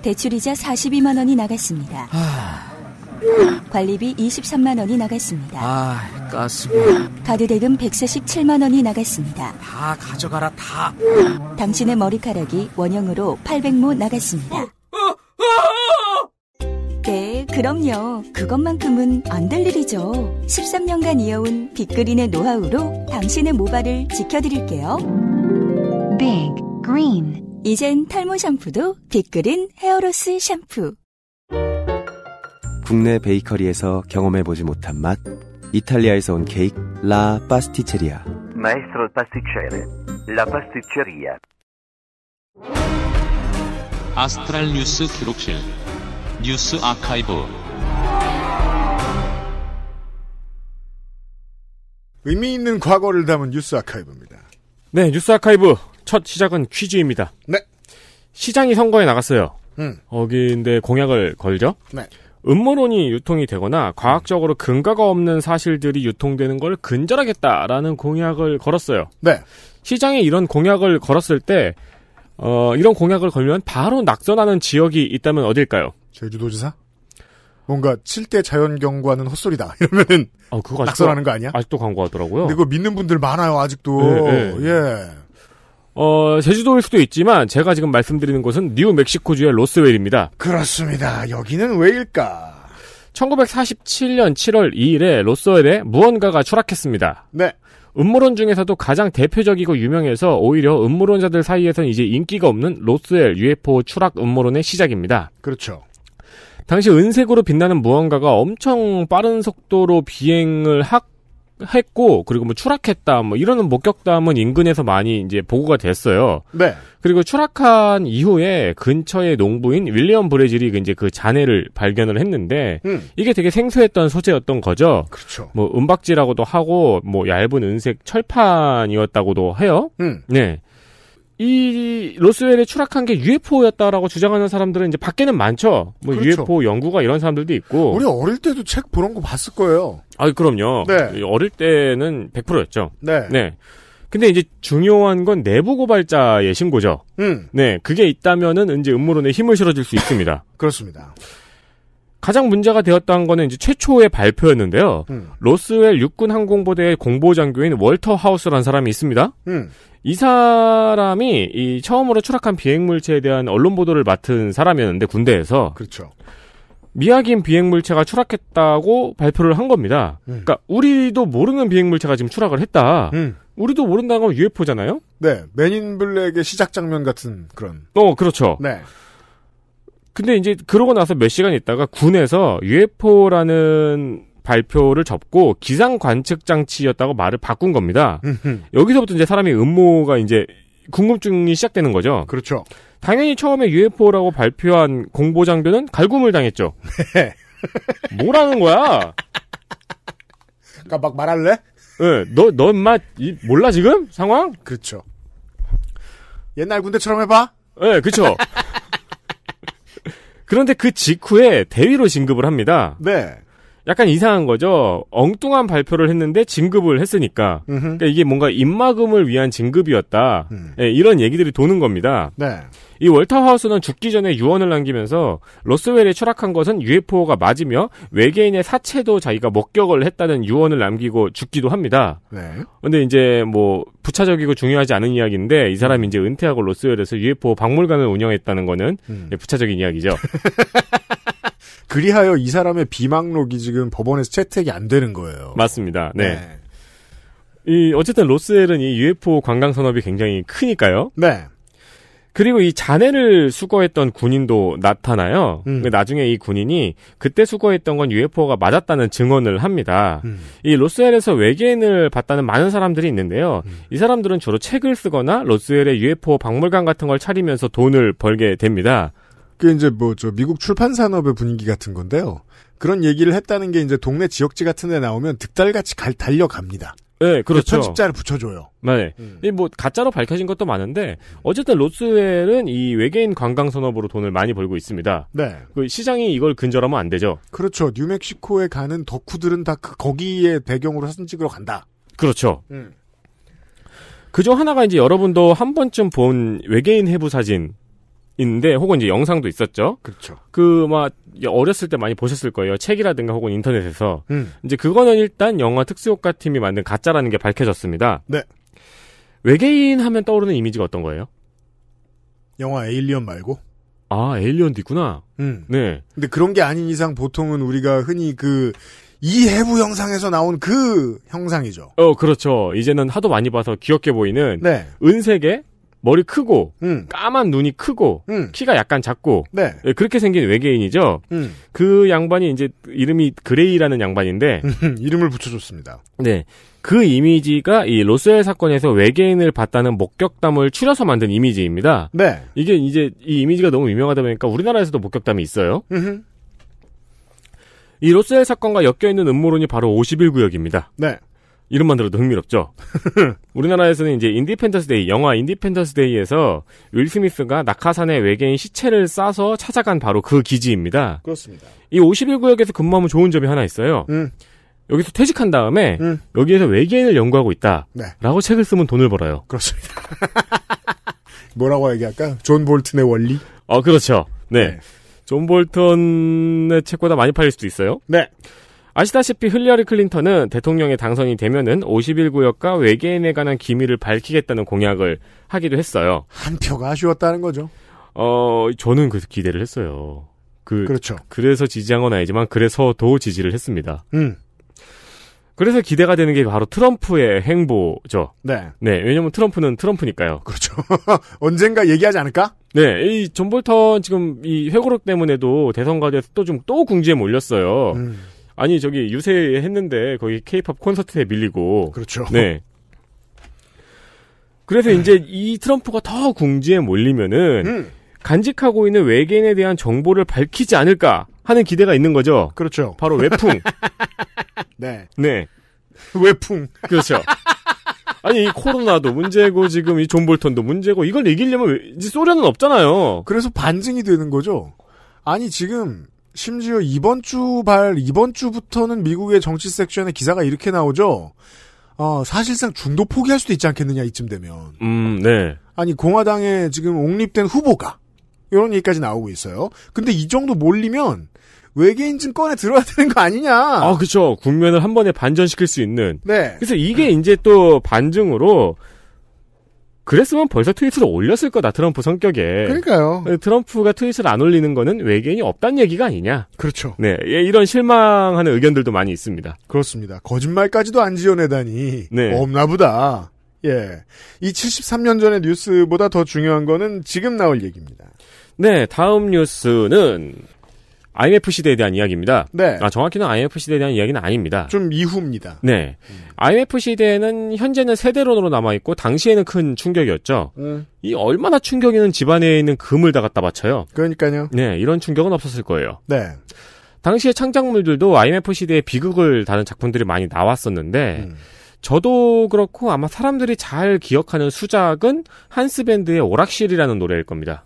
대출이자 42만 원이 나갔습니다. 아... 관리비 23만 원이 나갔습니다. 아, 가스비. 가드 대금 147만 원이 나갔습니다. 다 가져가라 다. 당신의 머리카락이 원형으로 800모 나갔습니다. 네, 그럼요. 그것만큼은 안 될 일이죠. 13년간 이어온 빅그린의 노하우로 당신의 모발을 지켜드릴게요. 빅 그린 이젠 탈모 샴푸도 빅그린 헤어로스 샴푸. 국내 베이커리에서 경험해보지 못한 맛. 이탈리아에서 온 케이크 라 파스티체리아. 마에스트로 파스티체레 라 파스티체리아. 아스트랄 뉴스 기록실 뉴스 아카이브 의미 있는 과거를 담은 뉴스 아카이브입니다. 네, 뉴스 아카이브 첫 시작은 퀴즈입니다. 네. 시장이 선거에 나갔어요. 음. 거기인데 공약을 걸죠. 네. 음모론이 유통이 되거나 과학적으로 근거가 없는 사실들이 유통되는 걸 근절하겠다라는 공약을 걸었어요. 네. 시장에 이런 공약을 걸었을 때 어, 이런 공약을 걸면 바로 낙선하는 지역이 있다면 어딜까요? 제주도지사? 뭔가 7대 자연경관은 헛소리다. (laughs) 이러면은 어, 그거 낙선하는 거 아니야? 아직도 광고하더라고요. 근데 그거 믿는 분들 많아요. 아직도. 네, 네. 예. 예. 예. 어, 제주도일 수도 있지만 제가 지금 말씀드리는 곳은 뉴멕시코주의 로스웰입니다. 그렇습니다. 여기는 왜일까? 1947년 7월 2일에 로스웰에 무언가가 추락했습니다. 네. 음모론 중에서도 가장 대표적이고 유명해서 오히려 음모론자들 사이에선 이제 인기가 없는 로스웰 UFO 추락 음모론의 시작입니다. 그렇죠. 당시 은색으로 빛나는 무언가가 엄청 빠른 속도로 비행을 하고 했고 그리고 뭐 추락했다 뭐 이런 목격담은 인근에서 많이 이제 보고가 됐어요. 네. 그리고 추락한 이후에 근처의 농부인 윌리엄 브레질이 이제 그 잔해를 발견을 했는데 음. 이게 되게 생소했던 소재였던 거죠. 그렇죠. 뭐 은박지라고도 하고 뭐 얇은 은색 철판이었다고도 해요. 음. 네. 이로스웰에 추락한 게 UFO였다라고 주장하는 사람들은 이제 밖에는 많죠. 뭐 그렇죠. UFO 연구가 이런 사람들도 있고. 우리 어릴 때도 책 그런 거 봤을 거예요. 아, 그럼요. 네. 어릴 때는 100%였죠. 네. 네. 근데 이제 중요한 건 내부 고발자의 신고죠. 음. 네, 그게 있다면은 이제 음모론에 힘을 실어줄 수 있습니다. (laughs) 그렇습니다. 가장 문제가 되었던 거는 이제 최초의 발표였는데요. 음. 로스웰 육군 항공보대의 공보장교인 월터 하우스라는 사람이 있습니다. 음. 이 사람이 이 처음으로 추락한 비행물체에 대한 언론 보도를 맡은 사람이었는데 군대에서 그렇죠. 미확인 비행물체가 추락했다고 발표를 한 겁니다. 음. 그러니까 우리도 모르는 비행물체가 지금 추락을 했다. 음. 우리도 모른다는 건 UFO잖아요. 네, 맨인 블랙의 시작 장면 같은 그런. 어, 그렇죠. 네. 근데 이제 그러고 나서 몇 시간 있다가 군에서 UFO라는 발표를 접고 기상 관측 장치였다고 말을 바꾼 겁니다. 여기서부터 이제 사람이 음모가 이제 궁금증이 시작되는 거죠. 그렇죠. 당연히 처음에 UFO라고 발표한 공보 장교는 갈굼을 당했죠. 네. 뭐라는 거야? 그러니까 막 말할래? 네, 너, 너마 몰라 지금? 상황? 그렇죠. 옛날 군대처럼 해봐? 네, 그쵸. 그런데 그 직후에 대위로 진급을 합니다. 네. 약간 이상한 거죠. 엉뚱한 발표를 했는데 진급을 했으니까. 그러니까 이게 뭔가 입마금을 위한 진급이었다. 음. 네, 이런 얘기들이 도는 겁니다. 네. 이 월터 하우스는 죽기 전에 유언을 남기면서 로스웰이 추락한 것은 UFO가 맞으며 외계인의 사체도 자기가 목격을 했다는 유언을 남기고 죽기도 합니다. 네. 근데 이제 뭐 부차적이고 중요하지 않은 이야기인데 이 사람이 이제 은퇴하고 로스웰에서 UFO 박물관을 운영했다는 거는 음. 예, 부차적인 이야기죠. (laughs) 그리하여 이 사람의 비망록이 지금 법원에서 채택이 안 되는 거예요. 맞습니다. 네. 네. 이 어쨌든 로스웰은 이 UFO 관광 산업이 굉장히 크니까요. 네. 그리고 이 잔해를 수거했던 군인도 나타나요. 음. 나중에 이 군인이 그때 수거했던 건 UFO가 맞았다는 증언을 합니다. 음. 이 로스웰에서 외계인을 봤다는 많은 사람들이 있는데요. 음. 이 사람들은 주로 책을 쓰거나 로스웰의 UFO 박물관 같은 걸 차리면서 돈을 벌게 됩니다. 그게 이제 뭐 저 미국 출판 산업의 분위기 같은 건데요. 그런 얘기를 했다는 게 이제 동네 지역지 같은 데 나오면 득달같이 갈 달려갑니다. 네, 그렇죠. 편집자를 붙여줘요. 네. 음. 뭐, 가짜로 밝혀진 것도 많은데, 어쨌든 로스웰은 이 외계인 관광 산업으로 돈을 많이 벌고 있습니다. 네. 그 시장이 이걸 근절하면 안 되죠. 그렇죠. 뉴멕시코에 가는 덕후들은 다그 거기에 배경으로 사진 찍으러 간다. 그렇죠. 음. 그중 하나가 이제 여러분도 한 번쯤 본 외계인 해부 사진. 있는데 혹은 이제 영상도 있었죠. 그렇죠. 그 막 어렸을 때 많이 보셨을 거예요. 책이라든가 혹은 인터넷에서 음. 이제 그거는 일단 영화 특수효과 팀이 만든 가짜라는 게 밝혀졌습니다. 네. 외계인 하면 떠오르는 이미지가 어떤 거예요? 영화 에일리언 말고? 아 에일리언도 있구나. 음. 네. 근데 그런 게 아닌 이상 보통은 우리가 흔히 그 이 해부 영상에서 나온 그 형상이죠. 어, 그렇죠. 이제는 하도 많이 봐서 귀엽게 보이는 네. 은색의 머리 크고 음. 까만 눈이 크고 음. 키가 약간 작고 네. 예, 그렇게 생긴 외계인이죠. 음. 그 양반이 이제 이름이 그레이라는 양반인데 (laughs) 이름을 붙여줬습니다. 네, 그 이미지가 이 로스웰 사건에서 외계인을 봤다는 목격담을 추려서 만든 이미지입니다. 네, 이게 이제 이 이미지가 너무 유명하다 보니까 우리나라에서도 목격담이 있어요. 이 로스웰 사건과 엮여 있는 음모론이 바로 51구역입니다. 네. 이름만 들어도 흥미롭죠. (laughs) 우리나라에서는 이제 인디펜던스데이 영화 인디펜던스데이에서 윌 스미스가 낙하산의 외계인 시체를 싸서 찾아간 바로 그 기지입니다. 그렇습니다. 이 51구역에서 근무하면 좋은 점이 하나 있어요. 음. 여기서 퇴직한 다음에 음. 여기에서 외계인을 연구하고 있다라고 네. 책을 쓰면 돈을 벌어요. 그렇습니다. (laughs) 뭐라고 얘기할까? 존 볼튼의 원리? 어, 그렇죠. 네. 네. 존볼튼의 책보다 많이 팔릴 수도 있어요. 네. 아시다시피 힐러리 클린턴은 대통령의 당선이 되면은 51 구역과 외계인에 관한 기밀을 밝히겠다는 공약을 하기도 했어요. 한 표가 아쉬웠다는 거죠. 어, 저는 그 기대를 했어요. 그, 그렇죠. 그래서 지지한 건 아니지만 그래서 더 지지를 했습니다. 음. 그래서 기대가 되는 게 바로 트럼프의 행보죠. 네. 네, 왜냐면 트럼프는 트럼프니까요. 그렇죠. (laughs) 언젠가 얘기하지 않을까? 네, 이 존볼턴 지금 이 회고록 때문에도 대선 과제에서 또 좀 또 궁지에 몰렸어요. 음. 아니 저기 유세 했는데 거기 케이팝 콘서트에 밀리고 그렇죠. 네. 그래서 이제 이 트럼프가 더 궁지에 몰리면은 음. 간직하고 있는 외계인에 대한 정보를 밝히지 않을까 하는 기대가 있는 거죠. 그렇죠. 바로 외풍. (laughs) 네. 네. 외풍. 그렇죠. 아니 이 코로나도 문제고 지금 이 존볼턴도 문제고 이걸 이기려면 이제 소련은 없잖아요. 그래서 반증이 되는 거죠. 아니 지금 심지어 이번 주 발, 이번 주부터는 미국의 정치 섹션에 기사가 이렇게 나오죠. 어, 사실상 중도 포기할 수도 있지 않겠느냐, 이쯤 되면. 음, 네. 아니, 공화당에 지금 옹립된 후보가, 이런 얘기까지 나오고 있어요. 근데 이 정도 몰리면, 외계인 증권에 들어야 되는 거 아니냐. 아, 그쵸. 국면을 한 번에 반전시킬 수 있는. 네. 그래서 이게 음. 이제 또 반증으로, 그랬으면 벌써 트윗을 올렸을 거다 트럼프 성격에. 그러니까요. 네, 트럼프가 트윗을 안 올리는 거는 외계인이 없다는 얘기가 아니냐. 그렇죠. 네, 예, 이런 실망하는 의견들도 많이 있습니다. 그렇습니다. 거짓말까지도 안 지어내다니 네. 없나보다. 예, 이 73년 전의 뉴스보다 더 중요한 거는 지금 나올 얘기입니다. 네, 다음 뉴스는 IMF 시대에 대한 이야기입니다. 네. 아, 정확히는 IMF 시대에 대한 이야기는 아닙니다. 좀 이후입니다. 네. 음. IMF 시대에는 현재는 세대론으로 남아있고, 당시에는 큰 충격이었죠. 음. 이 얼마나 충격이는 집안에 있는 금을 다 갖다 바쳐요. 그러니까요. 네, 이런 충격은 없었을 거예요. 네. 당시의 창작물들도 IMF 시대의 비극을 다른 작품들이 많이 나왔었는데, 음. 저도 그렇고 아마 사람들이 잘 기억하는 수작은 한스밴드의 오락실이라는 노래일 겁니다.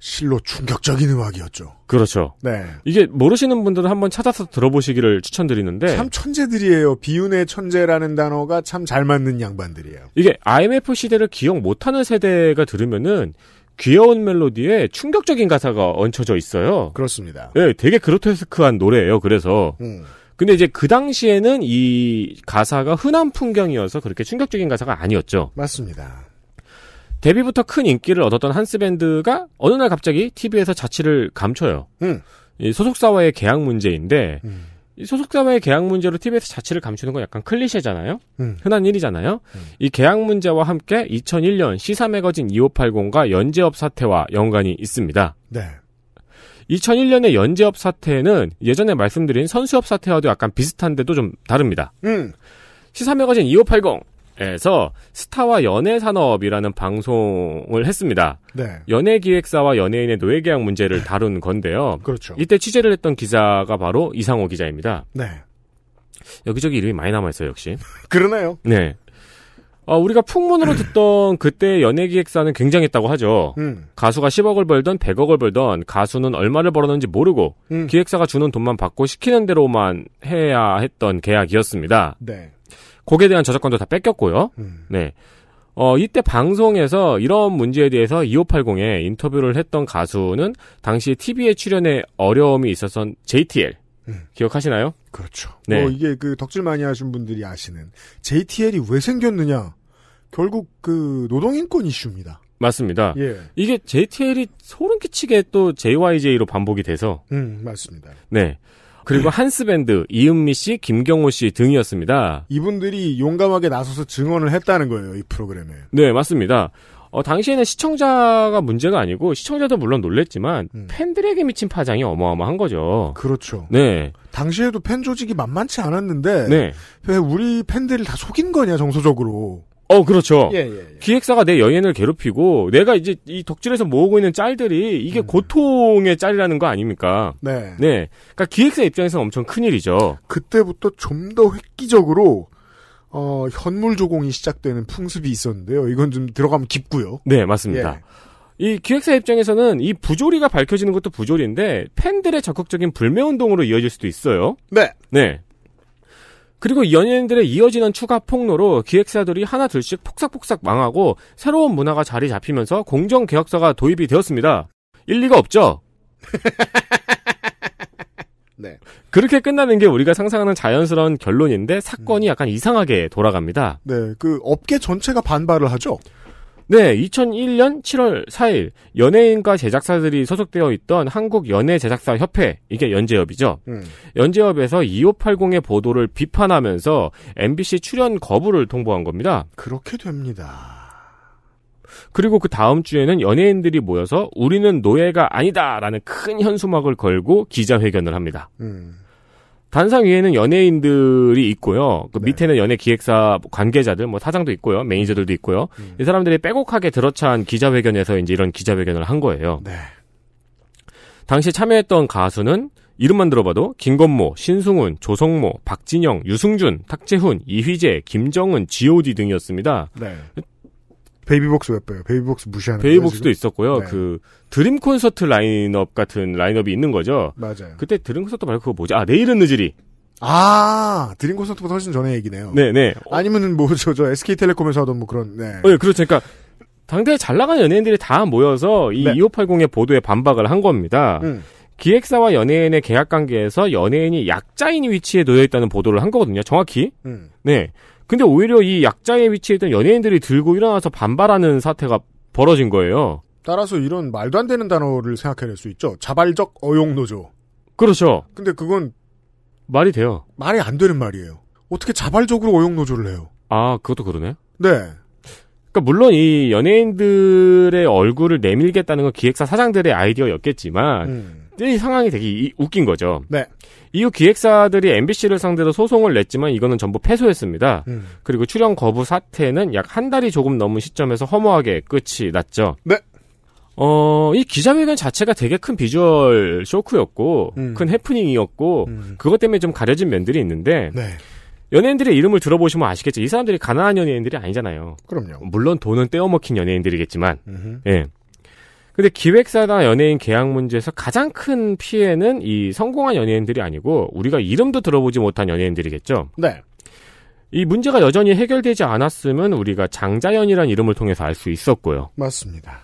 실로 충격적인 음악이었죠. 그렇죠. 네. 이게 모르시는 분들은 한번 찾아서 들어보시기를 추천드리는데 참 천재들이에요. 비운의 천재라는 단어가 참 잘 맞는 양반들이에요. 이게 IMF 시대를 기억 못하는 세대가 들으면은 귀여운 멜로디에 충격적인 가사가 얹혀져 있어요. 그렇습니다. 네, 되게 그로테스크한 노래예요. 그래서 음. 근데 이제 그 당시에는 이 가사가 흔한 풍경이어서 그렇게 충격적인 가사가 아니었죠. 맞습니다. 데뷔부터 큰 인기를 얻었던 한스 밴드가 어느 날 갑자기 TV에서 자취를 감춰요. 음. 이 소속사와의 계약 문제인데 음. 이 소속사와의 계약 문제로 t v 에서자취를 감추는 건 약간 클리셰잖아요. 음. 흔한 일이잖아요. 음. 이 계약 문제와 함께 2001년 시사 매거진 2580과 연재업 사태와 연관이 있습니다. 네. 2001년의 연재업 사태는 예전에 말씀드린 선수업 사태와도 약간 비슷한데도 좀 다릅니다. 음. 시사 매거진 2580 에서 스타와 연애 산업이라는 방송을 했습니다. 네. 연예 기획사와 연예인의 노예 계약 문제를 다룬 건데요. 그렇죠. 이때 취재를 했던 기자가 바로 이상호 기자입니다. 네. 여기저기 이름이 많이 남아 있어요, 역시. (laughs) 그러네요. 네. 어, 우리가 풍문으로 듣던 그때 연예 기획사는 굉장했다고 하죠. 음. 가수가 10억을 벌던 100억을 벌던 가수는 얼마를 벌었는지 모르고 음. 기획사가 주는 돈만 받고 시키는 대로만 해야 했던 계약이었습니다. 네. 곡에 대한 저작권도 다 뺏겼고요. 음. 네. 어, 이때 방송에서 이런 문제에 대해서 2580에 인터뷰를 했던 가수는 당시 TV에 출연에 어려움이 있었던 JTL. 음. 기억하시나요? 그렇죠. 네. 뭐 이게 그 덕질 많이 하신 분들이 아시는 JTL이 왜 생겼느냐. 결국 그 노동인권 이슈입니다. 맞습니다. 예. 이게 JTL이 소름 끼치게 또 JYJ로 반복이 돼서. 음, 맞습니다. 네. 그리고 예. 한스밴드, 이은미 씨, 김경호 씨 등이었습니다. 이분들이 용감하게 나서서 증언을 했다는 거예요, 이 프로그램에. 네, 맞습니다. 어, 당시에는 시청자가 문제가 아니고 시청자도 물론 놀랬지만 음. 팬들에게 미친 파장이 어마어마한 거죠. 그렇죠. 네. 당시에도 팬 조직이 만만치 않았는데 네. 왜 우리 팬들을 다 속인 거냐 정서적으로. 어, 그렇죠. 예, 예, 예. 기획사가 내여인을 괴롭히고 내가 이제 이 덕질에서 모으고 있는 짤들이 이게 음. 고통의 짤이라는 거 아닙니까? 네. 네. 그러니까 기획사 입장에서는 엄청 큰 일이죠. 그때부터 좀 더 획기적으로 어, 현물 조공이 시작되는 풍습이 있었는데요. 이건 좀 들어가면 깊고요. 네, 맞습니다. 예. 이 기획사 입장에서는 이 부조리가 밝혀지는 것도 부조리인데 팬들의 적극적인 불매 운동으로 이어질 수도 있어요. 네. 네. 그리고 연예인들의 이어지는 추가 폭로로 기획사들이 하나둘씩 폭삭폭삭 망하고 새로운 문화가 자리 잡히면서 공정개혁사가 도입이 되었습니다. 일리가 없죠? (laughs) 네. 그렇게 끝나는 게 우리가 상상하는 자연스러운 결론인데 사건이 음. 약간 이상하게 돌아갑니다. 네, 그 업계 전체가 반발을 하죠. 네, 2001년 7월 4일 연예인과 제작사들이 소속되어 있던 한국 연예 제작사 협회 이게 연재협이죠. 음. 연재협에서 2580의 보도를 비판하면서 MBC 출연 거부를 통보한 겁니다. 그렇게 됩니다. 그리고 그 다음 주에는 연예인들이 모여서 우리는 노예가 아니다라는 큰 현수막을 걸고 기자회견을 합니다. 음. 단상 위에는 연예인들이 있고요. 그 네. 밑에는 연예 기획사 관계자들, 뭐 사장도 있고요, 매니저들도 있고요. 음. 이 사람들이 빼곡하게 들어찬 기자회견에서 이제 이런 기자회견을 한 거예요. 네. 당시 참여했던 가수는 이름만 들어봐도 김건모, 신승훈, 조성모, 박진영, 유승준, 탁재훈, 이휘재, 김정은, G.O.D 등이었습니다. 네. 베이비복스 왜배요 베이비복스 무시하는 베이비복스도 있었고요. 네. 그 드림 콘서트 라인업 같은 라인업이 있는 거죠. 맞아요. 그때 드림 콘서트 말고 그거 뭐지? 아 내일은 늦으리. 아 드림 콘서트보다 훨씬 전에 얘기네요. 네네. 네. 아니면은 뭐저저 (laughs) 저 SK텔레콤에서 하던 뭐 그런. 네. 네 그렇죠. 그러니까 당대에 잘 나가는 연예인들이 다 모여서 이 네. 2580의 보도에 반박을 한 겁니다. 음. 기획사와 연예인의 계약 관계에서 연예인이 약자인 위치에 놓여 있다는 보도를 한 거거든요. 정확히. 음. 네. 근데 오히려 이 약자의 위치에 있던 연예인들이 들고 일어나서 반발하는 사태가 벌어진 거예요. 따라서 이런 말도 안 되는 단어를 생각해낼 수 있죠. 자발적 어용노조. 그렇죠. 근데 그건 말이 돼요. 말이 안 되는 말이에요. 어떻게 자발적으로 어용노조를 해요? 아, 그것도 그러네. 네. 그니까 물론 이 연예인들의 얼굴을 내밀겠다는 건 기획사 사장들의 아이디어였겠지만 음. 이 상황이 되게 웃긴 거죠. 네. 이후 기획사들이 MBC를 상대로 소송을 냈지만 이거는 전부 패소했습니다. 음. 그리고 출연 거부 사태는 약 한 달이 조금 넘은 시점에서 허무하게 끝이 났죠. 네. 어, 이 기자회견 자체가 되게 큰 비주얼 쇼크였고, 음. 큰 해프닝이었고, 음. 그것 때문에 좀 가려진 면들이 있는데, 네. 연예인들의 이름을 들어보시면 아시겠죠. 이 사람들이 가난한 연예인들이 아니잖아요. 그럼요. 물론 돈은 떼어먹힌 연예인들이겠지만, 음흠. 예. 근데 기획사나 연예인 계약 문제에서 가장 큰 피해는 이 성공한 연예인들이 아니고 우리가 이름도 들어보지 못한 연예인들이겠죠. 네. 이 문제가 여전히 해결되지 않았으면 우리가 장자연이라는 이름을 통해서 알 수 있었고요. 맞습니다.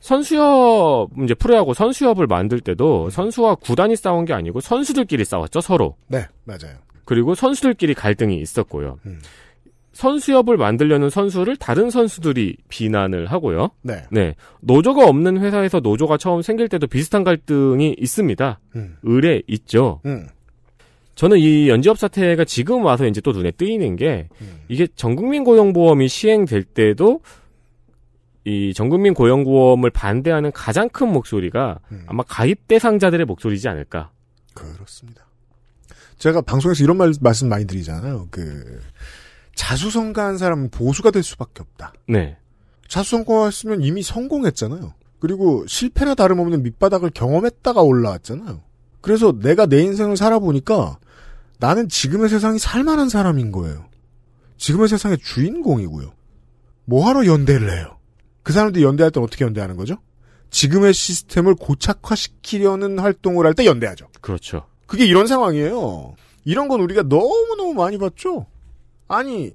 선수협 이제 프로야구 선수협을 만들 때도 선수와 구단이 싸운 게 아니고 선수들끼리 싸웠죠 서로. 네, 맞아요. 그리고 선수들끼리 갈등이 있었고요. 음. 선수협을 만들려는 선수를 다른 선수들이 비난을 하고요. 네. 네. 노조가 없는 회사에서 노조가 처음 생길 때도 비슷한 갈등이 있습니다. 음. 의뢰 있죠. 음. 저는 이 연지업 사태가 지금 와서 이제 또 눈에 띄는게 음. 이게 전국민 고용보험이 시행될 때도 이 전국민 고용보험을 반대하는 가장 큰 목소리가 음. 아마 가입 대상자들의 목소리지 않을까. 그렇습니다. 제가 방송에서 이런 말, 말씀 많이 드리잖아요. 그 자수성가한 사람은 보수가 될 수밖에 없다. 네. 자수성가했으면 이미 성공했잖아요. 그리고 실패나 다름없는 밑바닥을 경험했다가 올라왔잖아요. 그래서 내가 내 인생을 살아보니까 나는 지금의 세상이 살만한 사람인 거예요. 지금의 세상의 주인공이고요. 뭐하러 연대를 해요? 그 사람들이 연대할 땐 어떻게 연대하는 거죠? 지금의 시스템을 고착화시키려는 활동을 할 때 연대하죠. 그렇죠. 그게 이런 상황이에요. 이런 건 우리가 너무너무 많이 봤죠? 아니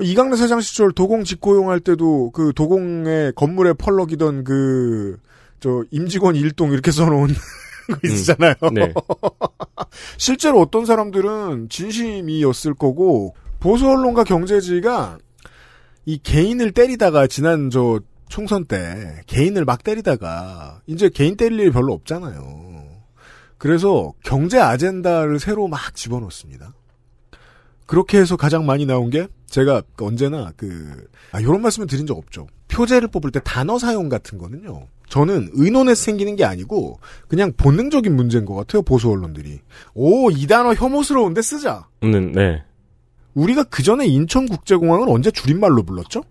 이강래 사장 시절 도공 직고용할 때도 그 도공의 건물에 펄럭이던 그 저 임직원 일동 이렇게 써놓은 (laughs) 거 음. 있잖아요. 음, 네. (laughs) 실제로 어떤 사람들은 진심이었을 거고 보수 언론과 경제지가 이 개인을 때리다가 지난 저 총선 때 개인을 막 때리다가 이제 개인 때릴 일이 별로 없잖아요. 그래서 경제 아젠다를 새로 막 집어넣습니다. 그렇게 해서 가장 많이 나온 게 제가 언제나 그 아, 이런 말씀을 드린 적 없죠. 표제를 뽑을 때 단어 사용 같은 거는요. 저는 의논에서 생기는 게 아니고 그냥 본능적인 문제인 것 같아요. 보수 언론들이 오이 단어 혐오스러운데 쓰자. 음, 네. 우리가 그 전에 인천국제공항을 언제 줄임말로 불렀죠?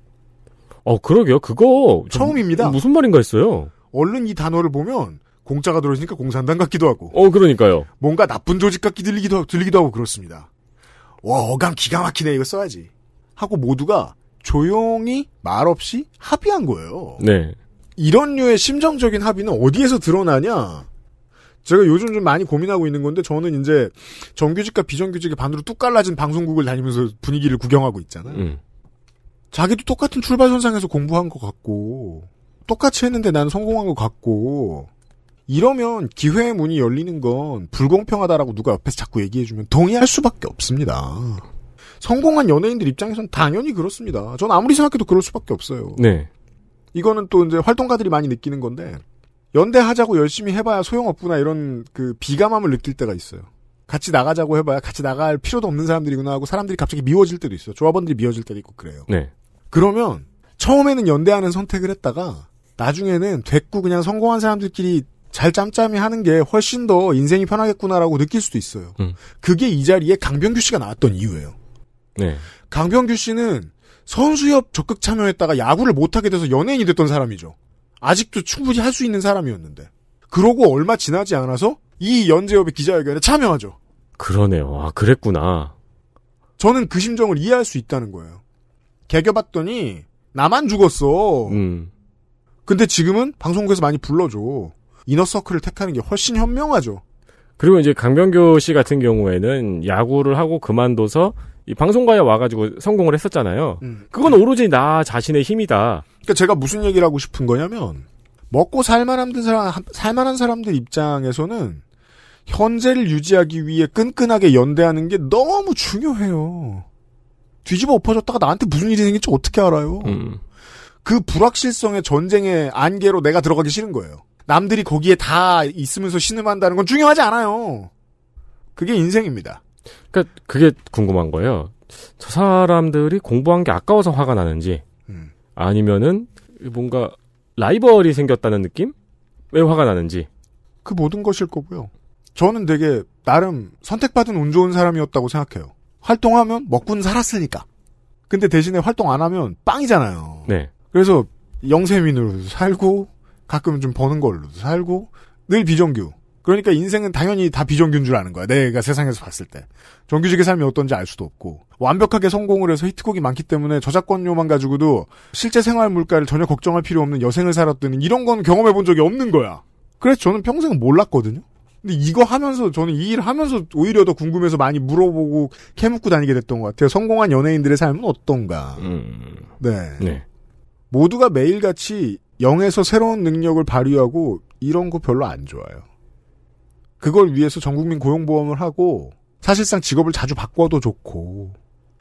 어 그러게요. 그거 처음입니다. 무슨 말인가 했어요. 얼른 이 단어를 보면 공짜가 들어있으니까 공산당 같기도 하고. 어 그러니까요. 뭔가 나쁜 조직 같기 들리기도 하고, 들리기도 하고 그렇습니다. 와 어감 기가 막히네 이거 써야지 하고 모두가 조용히 말없이 합의한 거예요. 네. 이런 류의 심정적인 합의는 어디에서 드러나냐? 제가 요즘 좀 많이 고민하고 있는 건데 저는 이제 정규직과 비정규직의 반으로 뚝 갈라진 방송국을 다니면서 분위기를 구경하고 있잖아요. 음. 자기도 똑같은 출발선상에서 공부한 것 같고 똑같이 했는데 나는 성공한 것 같고 이러면 기회의 문이 열리는 건 불공평하다라고 누가 옆에서 자꾸 얘기해주면 동의할 수밖에 없습니다. 성공한 연예인들 입장에선 당연히 그렇습니다. 전 아무리 생각해도 그럴 수밖에 없어요. 네. 이거는 또 이제 활동가들이 많이 느끼는 건데 연대하자고 열심히 해봐야 소용없구나 이런 그 비감함을 느낄 때가 있어요. 같이 나가자고 해봐야 같이 나갈 필요도 없는 사람들이구나 하고 사람들이 갑자기 미워질 때도 있어요. 조합원들이 미워질 때도 있고 그래요. 네. 그러면 처음에는 연대하는 선택을 했다가 나중에는 됐고 그냥 성공한 사람들끼리 잘 짬짬이 하는 게 훨씬 더 인생이 편하겠구나라고 느낄 수도 있어요. 음. 그게 이 자리에 강병규 씨가 나왔던 이유예요. 네. 강병규 씨는 선수협 적극 참여했다가 야구를 못하게 돼서 연예인이 됐던 사람이죠. 아직도 충분히 할 수 있는 사람이었는데. 그러고 얼마 지나지 않아서 이 연재협의 기자회견에 참여하죠. 그러네요. 아, 그랬구나. 저는 그 심정을 이해할 수 있다는 거예요. 개겨봤더니 나만 죽었어. 음. 근데 지금은 방송국에서 많이 불러줘. 이너서클을 택하는 게 훨씬 현명하죠. 그리고 이제 강병규씨 같은 경우에는 야구를 하고 그만둬서 이 방송가에 와가지고 성공을 했었잖아요. 음. 그건 오로지 나 자신의 힘이다. 그러니까 제가 무슨 얘기를 하고 싶은 거냐면 먹고 살만한 사람, 살만한 사람들 입장에서는 현재를 유지하기 위해 끈끈하게 연대하는 게 너무 중요해요. 뒤집어 엎어졌다가 나한테 무슨 일이 생길지 어떻게 알아요? 음. 그 불확실성의 전쟁의 안개로 내가 들어가기 싫은 거예요. 남들이 거기에 다 있으면서 신음한다는 건 중요하지 않아요. 그게 인생입니다. 그러니까 그게 궁금한 거예요. 저 사람들이 공부한 게 아까워서 화가 나는지 음. 아니면은 뭔가 라이벌이 생겼다는 느낌? 왜 화가 나는지. 그 모든 것일 거고요. 저는 되게 나름 선택받은 운 좋은 사람이었다고 생각해요. 활동하면 먹고는 살았으니까. 근데 대신에 활동 안 하면 빵이잖아요. 네. 그래서 영세민으로 살고 가끔은 좀 버는 걸로도 살고 늘 비정규. 그러니까 인생은 당연히 다 비정규인 줄 아는 거야. 내가 세상에서 봤을 때. 정규직의 삶이 어떤지 알 수도 없고. 완벽하게 성공을 해서 히트곡이 많기 때문에 저작권료만 가지고도 실제 생활 물가를 전혀 걱정할 필요 없는 여생을 살았더니 이런 건 경험해 본 적이 없는 거야. 그래서 저는 평생 몰랐거든요. 근데 이거 하면서 저는 이 일 하면서 오히려 더 궁금해서 많이 물어보고 캐묻고 다니게 됐던 것 같아요. 성공한 연예인들의 삶은 어떤가. 음... 네. 네. 모두가 매일같이 영에서 새로운 능력을 발휘하고 이런 거 별로 안 좋아요. 그걸 위해서 전국민 고용보험을 하고 사실상 직업을 자주 바꿔도 좋고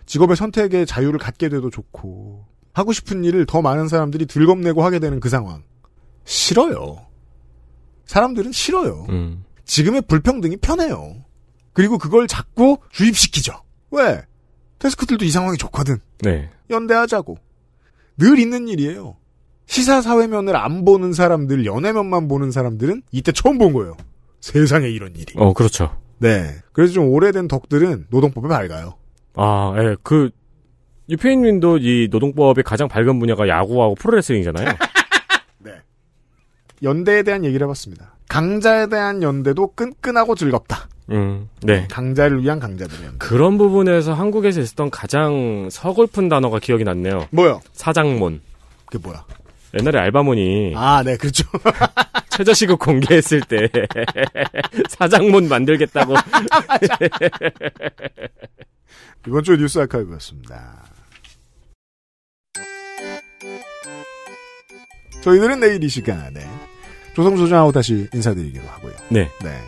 직업의 선택의 자유를 갖게 돼도 좋고 하고 싶은 일을 더 많은 사람들이 들겁내고 하게 되는 그 상황 싫어요. 사람들은 싫어요. 음. 지금의 불평등이 편해요. 그리고 그걸 자꾸 주입시키죠. 왜? 데스크들도 이 상황이 좋거든. 네. 연대하자고. 늘 있는 일이에요. 시사사회면을 안 보는 사람들, 연애면만 보는 사람들은 이때 처음 본 거예요. 세상에 이런 일이. 어, 그렇죠. 네. 그래서 좀 오래된 덕들은 노동법에 밝아요. 아, 예, 그, 유페인님도 이 노동법의 가장 밝은 분야가 야구하고 프로레슬링이잖아요. (laughs) 네. 연대에 대한 얘기를 해봤습니다. 강자에 대한 연대도 끈끈하고 즐겁다. 음, 네. 강자를 위한 강자들이요. 그런 부분에서 한국에서 있었던 가장 서글픈 단어가 기억이 났네요. 뭐요? 사장몬. 그게 뭐야? 옛날에 알바몬이 아, 네, 그렇죠. (laughs) 최저시급 공개했을 때 (laughs) 사장몬 만들겠다고 (laughs) 이번 주 뉴스 아카이브였습니다. 저희들은 내일 이 시간에 조성소장하고 다시 인사드리기로 하고요. 네. 네.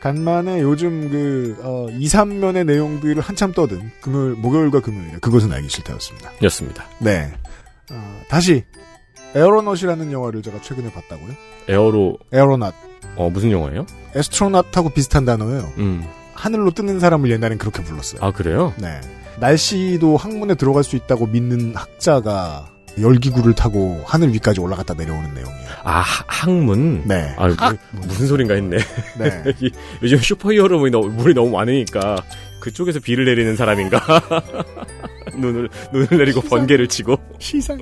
간만에 요즘 그, 어, 2, 3면의 내용들을 한참 떠든 금요일, 목요일과 금요일에 그것은 알기 싫다였습니다. 였습니다. 네. 어, 다시 에어로넛이라는 영화를 제가 최근에 봤다고요? 에어로 에어로넛. 어 무슨 영화예요? 에스트로넛하고 비슷한 단어예요. 음. 하늘로 뜨는 사람을 옛날엔 그렇게 불렀어요. 아 그래요? 네. 날씨도 학문에 들어갈 수 있다고 믿는 학자가 열기구를 타고 하늘 위까지 올라갔다 내려오는 내용이에요. 아 하, 학문? 네. 아, 학... 그, 무슨 소린가 했네. 네. (laughs) 요즘 슈퍼히어로 물이 너무, 물이 너무 많으니까 그쪽에서 비를 내리는 사람인가? (laughs) 눈을 눈을 내리고 시상... 번개를 치고. 시상.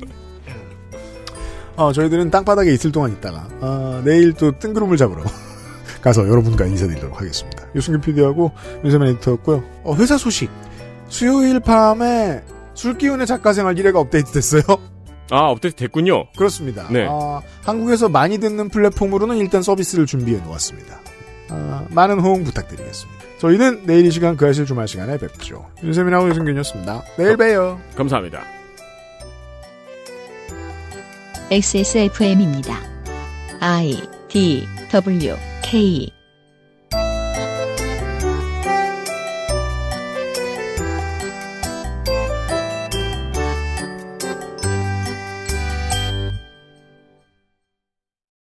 어, 저희들은 땅바닥에 있을 동안 있다가 어, 내일 또 뜬구름을 잡으러 (laughs) 가서 여러분과 인사드리도록 하겠습니다. 유승균 PD하고 윤세민 에디터였고요. 어, 회사 소식. 수요일 밤에 술기운의 작가생활 1회가 업데이트 됐어요. 아, 업데이트 됐군요. 그렇습니다. 네. 어, 한국에서 많이 듣는 플랫폼으로는 일단 서비스를 준비해 놓았습니다. 어, 많은 호응 부탁드리겠습니다. 저희는 내일 이 시간 그 아실 주말 시간에 뵙죠. 윤세민하고 유승균이었습니다. 내일 봬요. 감사합니다. XSFM입니다. I D W K